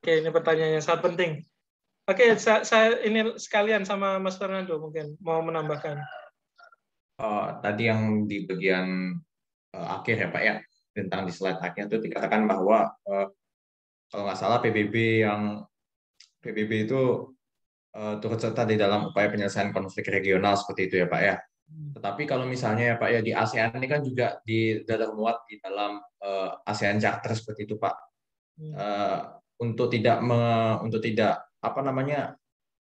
Oke, ini pertanyaannya sangat penting. Oke, saya, saya ini sekalian sama Mas Fernando mungkin mau menambahkan. Uh, tadi yang di bagian uh, akhir ya Pak ya, tentang di slide akhirnya itu dikatakan bahwa eh, kalau nggak salah PBB yang PBB itu eh, turut serta di dalam upaya penyelesaian konflik regional seperti itu ya Pak ya. Hmm. Tetapi kalau misalnya ya Pak ya di ASEAN ini kan juga di muat di dalam eh, ASEAN Charter seperti itu Pak. Hmm. untuk tidak me, untuk tidak apa namanya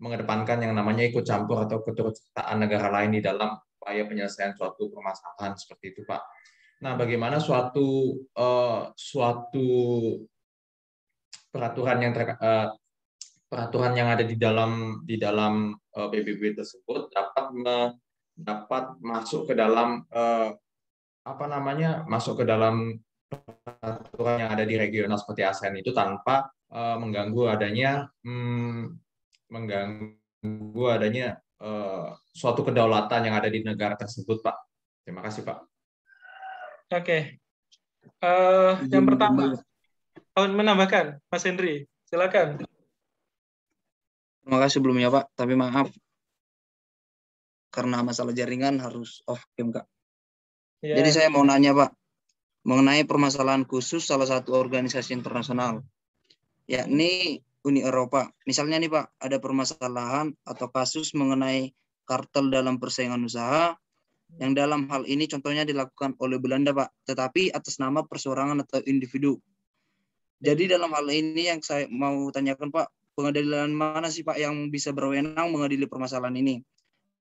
mengedepankan yang namanya ikut campur atau keturut negara lain di dalam upaya penyelesaian suatu permasalahan seperti itu Pak Nah, bagaimana suatu uh, suatu peraturan yang ter, uh, eh, peraturan yang ada di dalam di dalam uh, eh, PBB tersebut dapat me, dapat masuk ke dalam uh, apa namanya masuk ke dalam peraturan yang ada di regional seperti ASEAN itu tanpa uh, mengganggu adanya hmm, mengganggu adanya uh, suatu kedaulatan yang ada di negara tersebut, Pak. Terima kasih, Pak. Oke. Okay. Uh, eh, yang iya, pertama, tahun menambahkan, Mas Hendri, silakan. Terima kasih sebelumnya Pak, tapi maaf karena masalah jaringan harus off game Kak. Yeah. Jadi saya mau nanya Pak mengenai permasalahan khusus salah satu organisasi internasional, yakni Uni Eropa. Misalnya nih Pak, ada permasalahan atau kasus mengenai kartel dalam persaingan usaha yang dalam hal ini contohnya dilakukan oleh Belanda, Pak, tetapi atas nama perseorangan atau individu. Jadi dalam hal ini yang saya mau tanyakan, Pak, pengadilan mana sih, Pak, yang bisa berwenang mengadili permasalahan ini?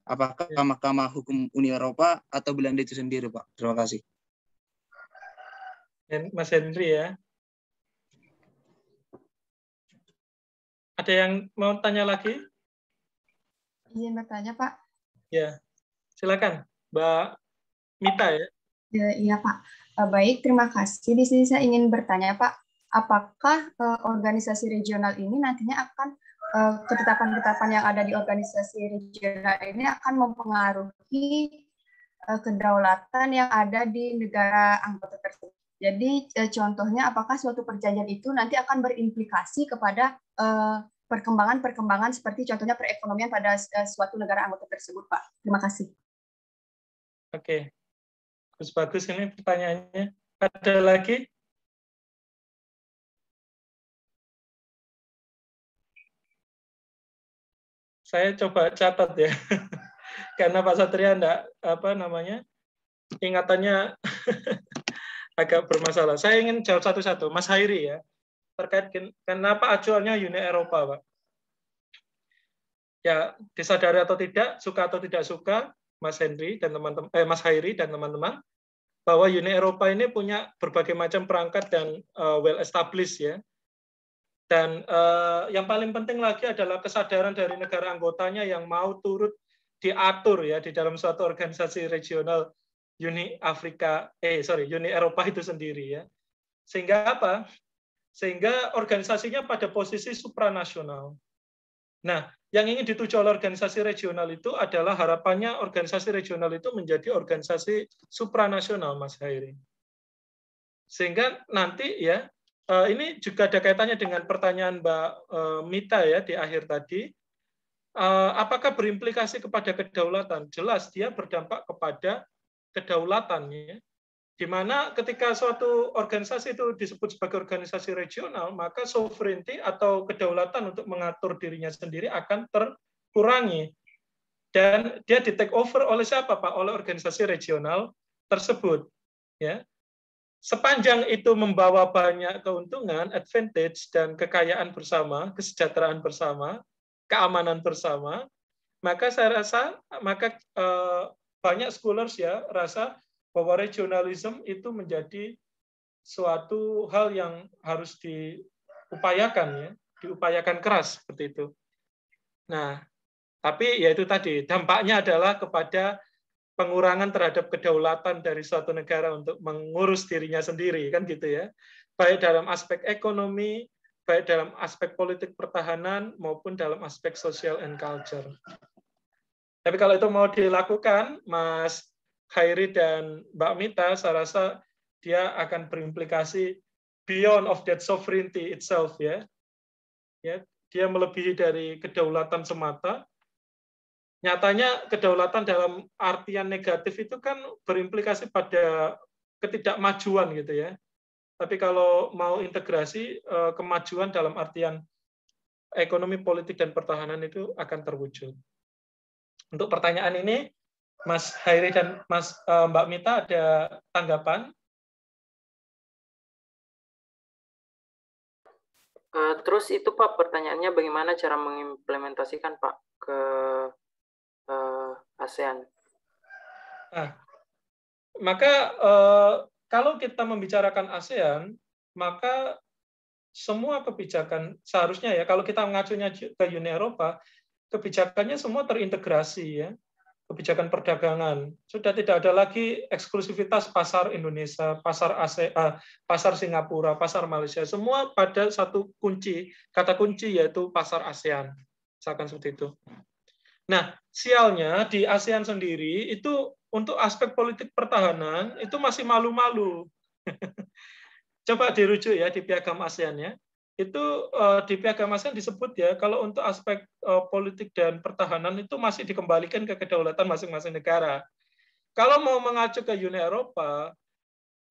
Apakah ya. Mahkamah Hukum Uni Eropa atau Belanda itu sendiri, Pak? Terima kasih. Mas Hendri ya. Ada yang mau tanya lagi? Izin iya, bertanya, Pak. Ya, silakan. Mbak Mita ya. ya iya Pak. Eh, baik, terima kasih. Di sini saya ingin bertanya Pak, apakah eh, organisasi regional ini nantinya akan eh, ketetapan-ketetapan yang ada di organisasi regional ini akan mempengaruhi kedaulatan yang ada di negara anggota tersebut. Jadi contohnya apakah suatu perjanjian itu nanti akan berimplikasi kepada perkembangan-perkembangan seperti contohnya perekonomian pada suatu negara anggota tersebut, Pak. Terima kasih. Oke. Bagus-bagus ini pertanyaannya. Ada lagi? Saya coba catat ya. Karena Pak Satria enggak apa namanya? ingatannya agak bermasalah. Saya ingin jawab satu-satu. Mas Hairi ya. Terkait kenapa acuannya Uni Eropa, Pak? Ya, disadari atau tidak, suka atau tidak suka, Mas Henry dan teman-teman eh, Mas Hairi dan teman-teman bahwa Uni Eropa ini punya berbagai macam perangkat dan uh, well established ya. Dan uh, yang paling penting lagi adalah kesadaran dari negara anggotanya yang mau turut diatur ya di dalam suatu organisasi regional Uni Afrika eh sorry Uni Eropa itu sendiri ya. Sehingga apa? Sehingga organisasinya pada posisi supranasional Nah, yang ingin dituju oleh organisasi regional itu adalah harapannya organisasi regional itu menjadi organisasi supranasional, Mas Hairi. Sehingga nanti ya eh, ini juga ada kaitannya dengan pertanyaan Mbak eh, Mita ya di akhir tadi. Eh, apakah berimplikasi kepada kedaulatan? Jelas dia berdampak kepada kedaulatannya. Di mana ketika suatu organisasi itu disebut sebagai organisasi regional, maka sovereignty atau kedaulatan untuk mengatur dirinya sendiri akan terkurangi. Dan dia di take over oleh siapa, Pak? Oleh organisasi regional tersebut. Ya. Sepanjang itu membawa banyak keuntungan, advantage, dan kekayaan bersama, kesejahteraan bersama, keamanan bersama, maka saya rasa, maka eh, banyak scholars ya rasa bahwa regionalism itu menjadi suatu hal yang harus diupayakan ya, diupayakan keras seperti itu. Nah, tapi ya itu tadi dampaknya adalah kepada pengurangan terhadap kedaulatan dari suatu negara untuk mengurus dirinya sendiri kan gitu ya. Baik dalam aspek ekonomi, baik dalam aspek politik pertahanan maupun dalam aspek sosial and culture. Tapi kalau itu mau dilakukan, Mas Khairi dan Mbak Mita, saya rasa dia akan berimplikasi beyond of that sovereignty itself ya. Ya, dia melebihi dari kedaulatan semata. Nyatanya kedaulatan dalam artian negatif itu kan berimplikasi pada ketidakmajuan gitu ya. Tapi kalau mau integrasi eh, kemajuan dalam artian ekonomi, politik dan pertahanan itu akan terwujud. Untuk pertanyaan ini Mas Hairi dan Mas eh, Mbak Mita ada tanggapan? Uh, terus itu Pak pertanyaannya bagaimana cara mengimplementasikan Pak ke uh, ASEAN? Nah, maka uh, kalau kita membicarakan ASEAN, maka semua kebijakan seharusnya ya kalau kita mengacunya ke Uni Eropa, kebijakannya semua terintegrasi ya kebijakan perdagangan. Sudah tidak ada lagi eksklusivitas pasar Indonesia, pasar ASEAN, eh, pasar Singapura, pasar Malaysia. Semua pada satu kunci, kata kunci yaitu pasar ASEAN. Misalkan seperti itu. Nah, sialnya di ASEAN sendiri itu untuk aspek politik pertahanan itu masih malu-malu. Coba dirujuk ya di piagam ASEAN ya itu uh, di piagam ASEAN disebut ya kalau untuk aspek uh, politik dan pertahanan itu masih dikembalikan ke kedaulatan masing-masing negara. Kalau mau mengacu ke Uni Eropa,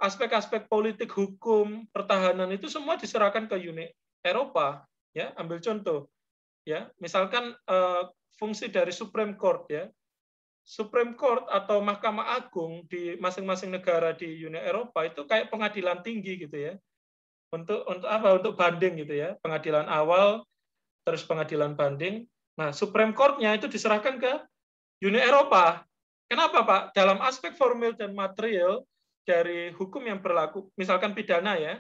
aspek-aspek politik, hukum, pertahanan itu semua diserahkan ke Uni Eropa. Ya, ambil contoh. Ya, misalkan uh, fungsi dari Supreme Court ya. Supreme Court atau Mahkamah Agung di masing-masing negara di Uni Eropa itu kayak pengadilan tinggi gitu ya untuk untuk apa? Untuk banding gitu ya, pengadilan awal, terus pengadilan banding. Nah, Supreme Court-nya itu diserahkan ke Uni Eropa. Kenapa Pak? Dalam aspek formal dan material dari hukum yang berlaku, misalkan pidana ya,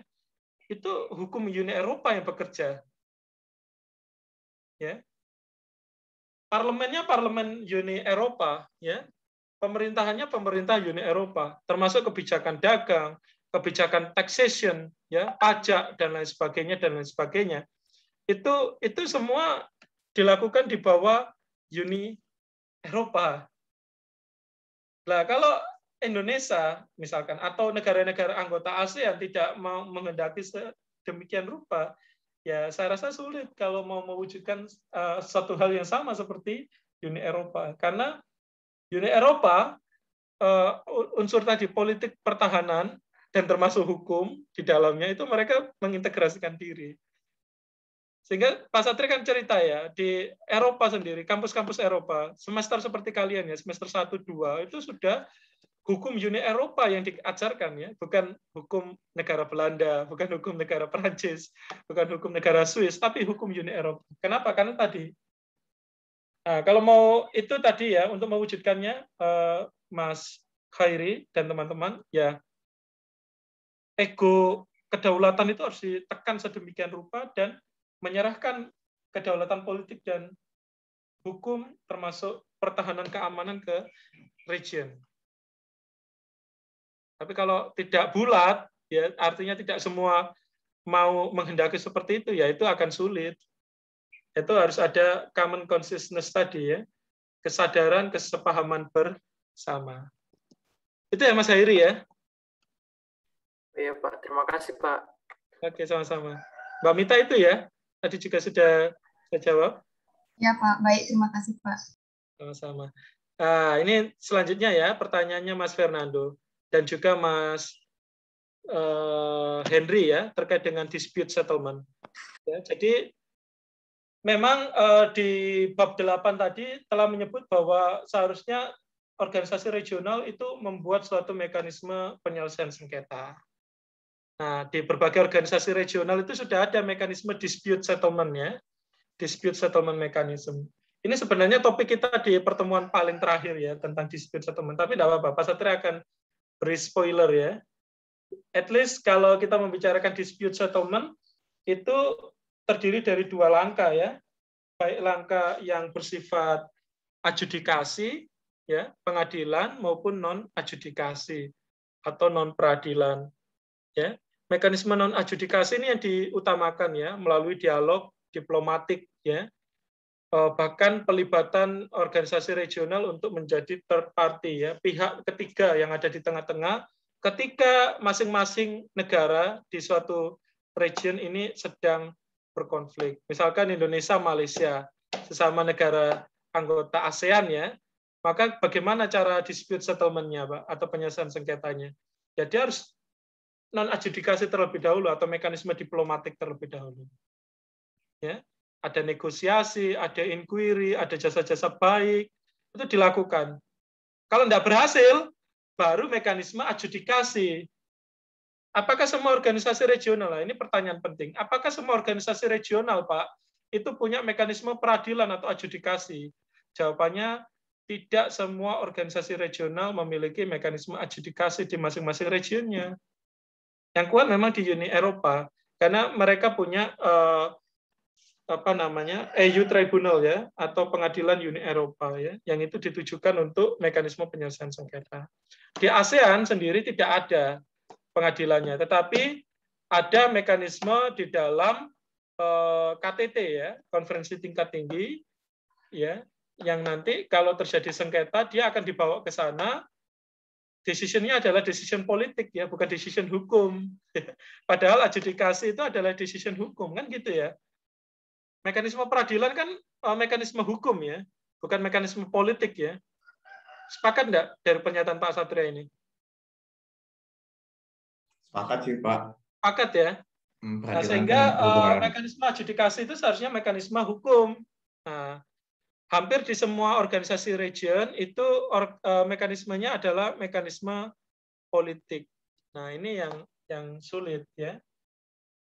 itu hukum Uni Eropa yang bekerja. Ya, parlemennya parlemen Uni Eropa, ya, pemerintahannya pemerintah Uni Eropa, termasuk kebijakan dagang, kebijakan taxation, ya pajak dan lain sebagainya dan lain sebagainya, itu itu semua dilakukan di bawah Uni Eropa. Nah, kalau Indonesia misalkan atau negara-negara anggota ASEAN tidak mau mengendaki demikian rupa, ya saya rasa sulit kalau mau mewujudkan uh, satu hal yang sama seperti Uni Eropa karena Uni Eropa uh, unsur tadi politik pertahanan dan termasuk hukum di dalamnya itu mereka mengintegrasikan diri. Sehingga Pak Satri kan cerita ya, di Eropa sendiri, kampus-kampus Eropa, semester seperti kalian ya, semester 1 2 itu sudah hukum Uni Eropa yang diajarkan ya, bukan hukum negara Belanda, bukan hukum negara Perancis, bukan hukum negara Swiss, tapi hukum Uni Eropa. Kenapa? Karena tadi Nah, kalau mau itu tadi ya untuk mewujudkannya eh, Mas Khairi dan teman-teman ya ego kedaulatan itu harus ditekan sedemikian rupa dan menyerahkan kedaulatan politik dan hukum termasuk pertahanan keamanan ke region. Tapi kalau tidak bulat, ya artinya tidak semua mau menghendaki seperti itu, ya itu akan sulit. Itu harus ada common consciousness tadi ya, kesadaran, kesepahaman bersama. Itu ya Mas Hairi ya. Iya Pak, terima kasih Pak. Oke, sama-sama. Mbak Mita itu ya, tadi juga sudah saya jawab. Ya Pak, baik terima kasih Pak. Sama-sama. Nah, ini selanjutnya ya pertanyaannya Mas Fernando dan juga Mas uh, Henry ya terkait dengan dispute settlement. Ya, jadi memang uh, di bab 8 tadi telah menyebut bahwa seharusnya organisasi regional itu membuat suatu mekanisme penyelesaian sengketa. Nah, di berbagai organisasi regional itu sudah ada mekanisme dispute settlement ya. Dispute settlement mechanism. Ini sebenarnya topik kita di pertemuan paling terakhir ya tentang dispute settlement. Tapi tidak apa-apa, Pak Satria akan beri spoiler ya. At least kalau kita membicarakan dispute settlement, itu terdiri dari dua langkah ya. Baik langkah yang bersifat adjudikasi ya, pengadilan maupun non adjudikasi atau non peradilan ya mekanisme non adjudikasi ini yang diutamakan ya melalui dialog diplomatik ya e, bahkan pelibatan organisasi regional untuk menjadi third party ya pihak ketiga yang ada di tengah-tengah ketika masing-masing negara di suatu region ini sedang berkonflik misalkan Indonesia Malaysia sesama negara anggota ASEAN ya maka bagaimana cara dispute settlementnya pak atau penyelesaian sengketanya jadi ya, harus non adjudikasi terlebih dahulu atau mekanisme diplomatik terlebih dahulu. Ya, ada negosiasi, ada inquiry, ada jasa-jasa baik itu dilakukan. Kalau tidak berhasil, baru mekanisme adjudikasi. Apakah semua organisasi regional? Nah, ini pertanyaan penting. Apakah semua organisasi regional, Pak, itu punya mekanisme peradilan atau adjudikasi? Jawabannya tidak semua organisasi regional memiliki mekanisme adjudikasi di masing-masing regionnya. Yang kuat memang di Uni Eropa karena mereka punya eh, apa namanya EU Tribunal ya atau Pengadilan Uni Eropa ya yang itu ditujukan untuk mekanisme penyelesaian sengketa. Di ASEAN sendiri tidak ada pengadilannya, tetapi ada mekanisme di dalam eh, KTT ya, konferensi tingkat tinggi ya, yang nanti kalau terjadi sengketa dia akan dibawa ke sana decisionnya adalah decision politik ya, bukan decision hukum. Padahal adjudikasi itu adalah decision hukum kan gitu ya. Mekanisme peradilan kan eh, mekanisme hukum ya, bukan mekanisme politik ya. Sepakat enggak dari pernyataan Pak Satria ini? Sepakat sih Pak. Sepakat ya. Hmm, nah, sehingga eh, mekanisme adjudikasi itu seharusnya mekanisme hukum. Nah, hampir di semua organisasi region itu or, uh, mekanismenya adalah mekanisme politik. Nah, ini yang yang sulit ya.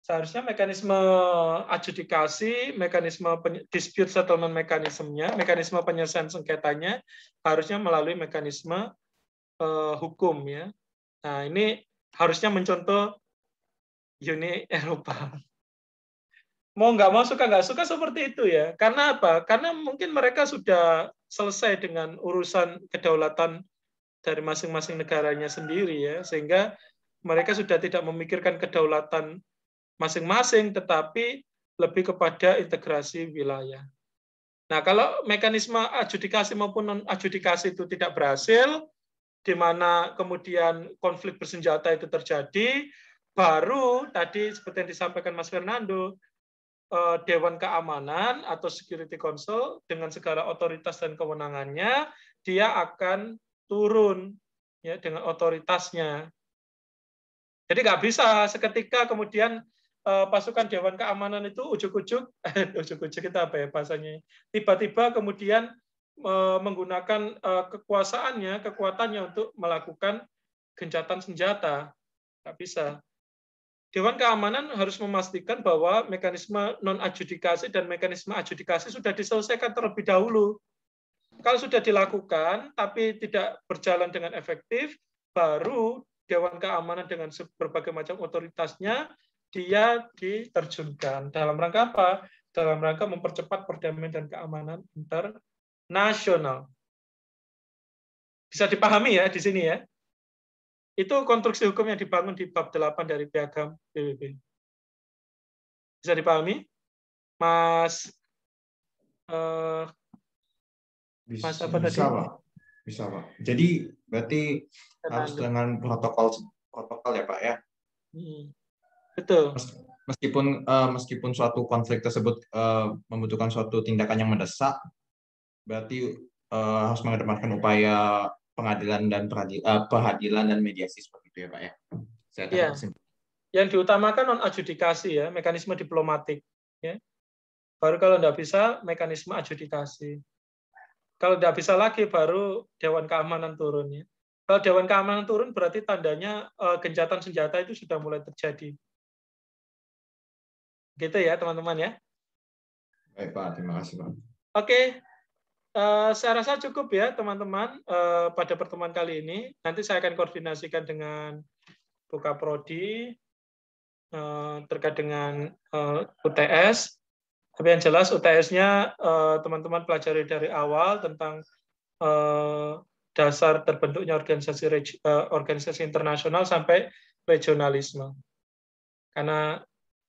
Seharusnya mekanisme adjudikasi, mekanisme dispute settlement mekanismenya, mekanisme penyelesaian sengketanya harusnya melalui mekanisme uh, hukum ya. Nah, ini harusnya mencontoh Uni Eropa mau nggak mau suka nggak suka seperti itu ya. Karena apa? Karena mungkin mereka sudah selesai dengan urusan kedaulatan dari masing-masing negaranya sendiri ya, sehingga mereka sudah tidak memikirkan kedaulatan masing-masing, tetapi lebih kepada integrasi wilayah. Nah, kalau mekanisme adjudikasi maupun non adjudikasi itu tidak berhasil, di mana kemudian konflik bersenjata itu terjadi, baru tadi seperti yang disampaikan Mas Fernando, Eh, Dewan Keamanan atau Security Council dengan segala otoritas dan kewenangannya, dia akan turun ya dengan otoritasnya. Jadi nggak bisa seketika kemudian eh, pasukan Dewan Keamanan itu ujuk-ujuk, ujuk-ujuk kita apa ya bahasanya, tiba-tiba kemudian eh, menggunakan kekuasaannya, kekuatannya untuk melakukan gencatan senjata. Nggak bisa. Dewan Keamanan harus memastikan bahwa mekanisme non-adjudikasi dan mekanisme adjudikasi sudah diselesaikan terlebih dahulu. Kalau sudah dilakukan, tapi tidak berjalan dengan efektif, baru Dewan Keamanan dengan berbagai macam otoritasnya, dia diterjunkan. Dalam rangka apa? Dalam rangka mempercepat perdamaian dan keamanan internasional. Bisa dipahami ya di sini ya. Itu konstruksi hukum yang dibangun di bab 8 dari piagam PBB. Bisa dipahami? Mas uh, bisa, Mas apa bisa, tadi? Pak. Bisa, Pak. Jadi berarti harus dengan protokol protokol ya, Pak ya. Hmm. Betul. Meskipun uh, meskipun suatu konflik tersebut uh, membutuhkan suatu tindakan yang mendesak, berarti uh, harus mengedepankan upaya pengadilan dan peradilan, eh, pengadilan dan mediasi seperti itu ya Pak ya. Saya ya. Yang diutamakan non adjudikasi ya, mekanisme diplomatik ya. Baru kalau tidak bisa mekanisme adjudikasi. Kalau tidak bisa lagi baru Dewan Keamanan turun ya. Kalau Dewan Keamanan turun berarti tandanya uh, gencatan senjata itu sudah mulai terjadi. Gitu ya teman-teman ya. Baik Pak, terima kasih Pak. Oke, okay. Uh, saya rasa cukup ya teman-teman uh, pada pertemuan kali ini. Nanti saya akan koordinasikan dengan Buka Prodi uh, terkait dengan uh, UTS. Tapi yang jelas UTS-nya uh, teman-teman pelajari dari awal tentang uh, dasar terbentuknya organisasi uh, organisasi internasional sampai regionalisme. Karena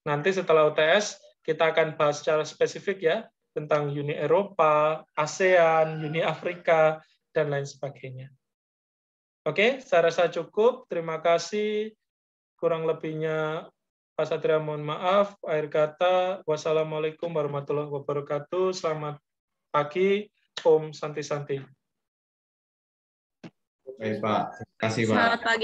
nanti setelah UTS kita akan bahas secara spesifik ya tentang Uni Eropa, ASEAN, Uni Afrika, dan lain sebagainya. Oke, saya rasa cukup. Terima kasih. Kurang lebihnya Pak Satria mohon maaf. Akhir kata, wassalamualaikum warahmatullahi wabarakatuh. Selamat pagi, Om Santi Santi. Baik Pak, terima kasih Pak. Selamat pagi.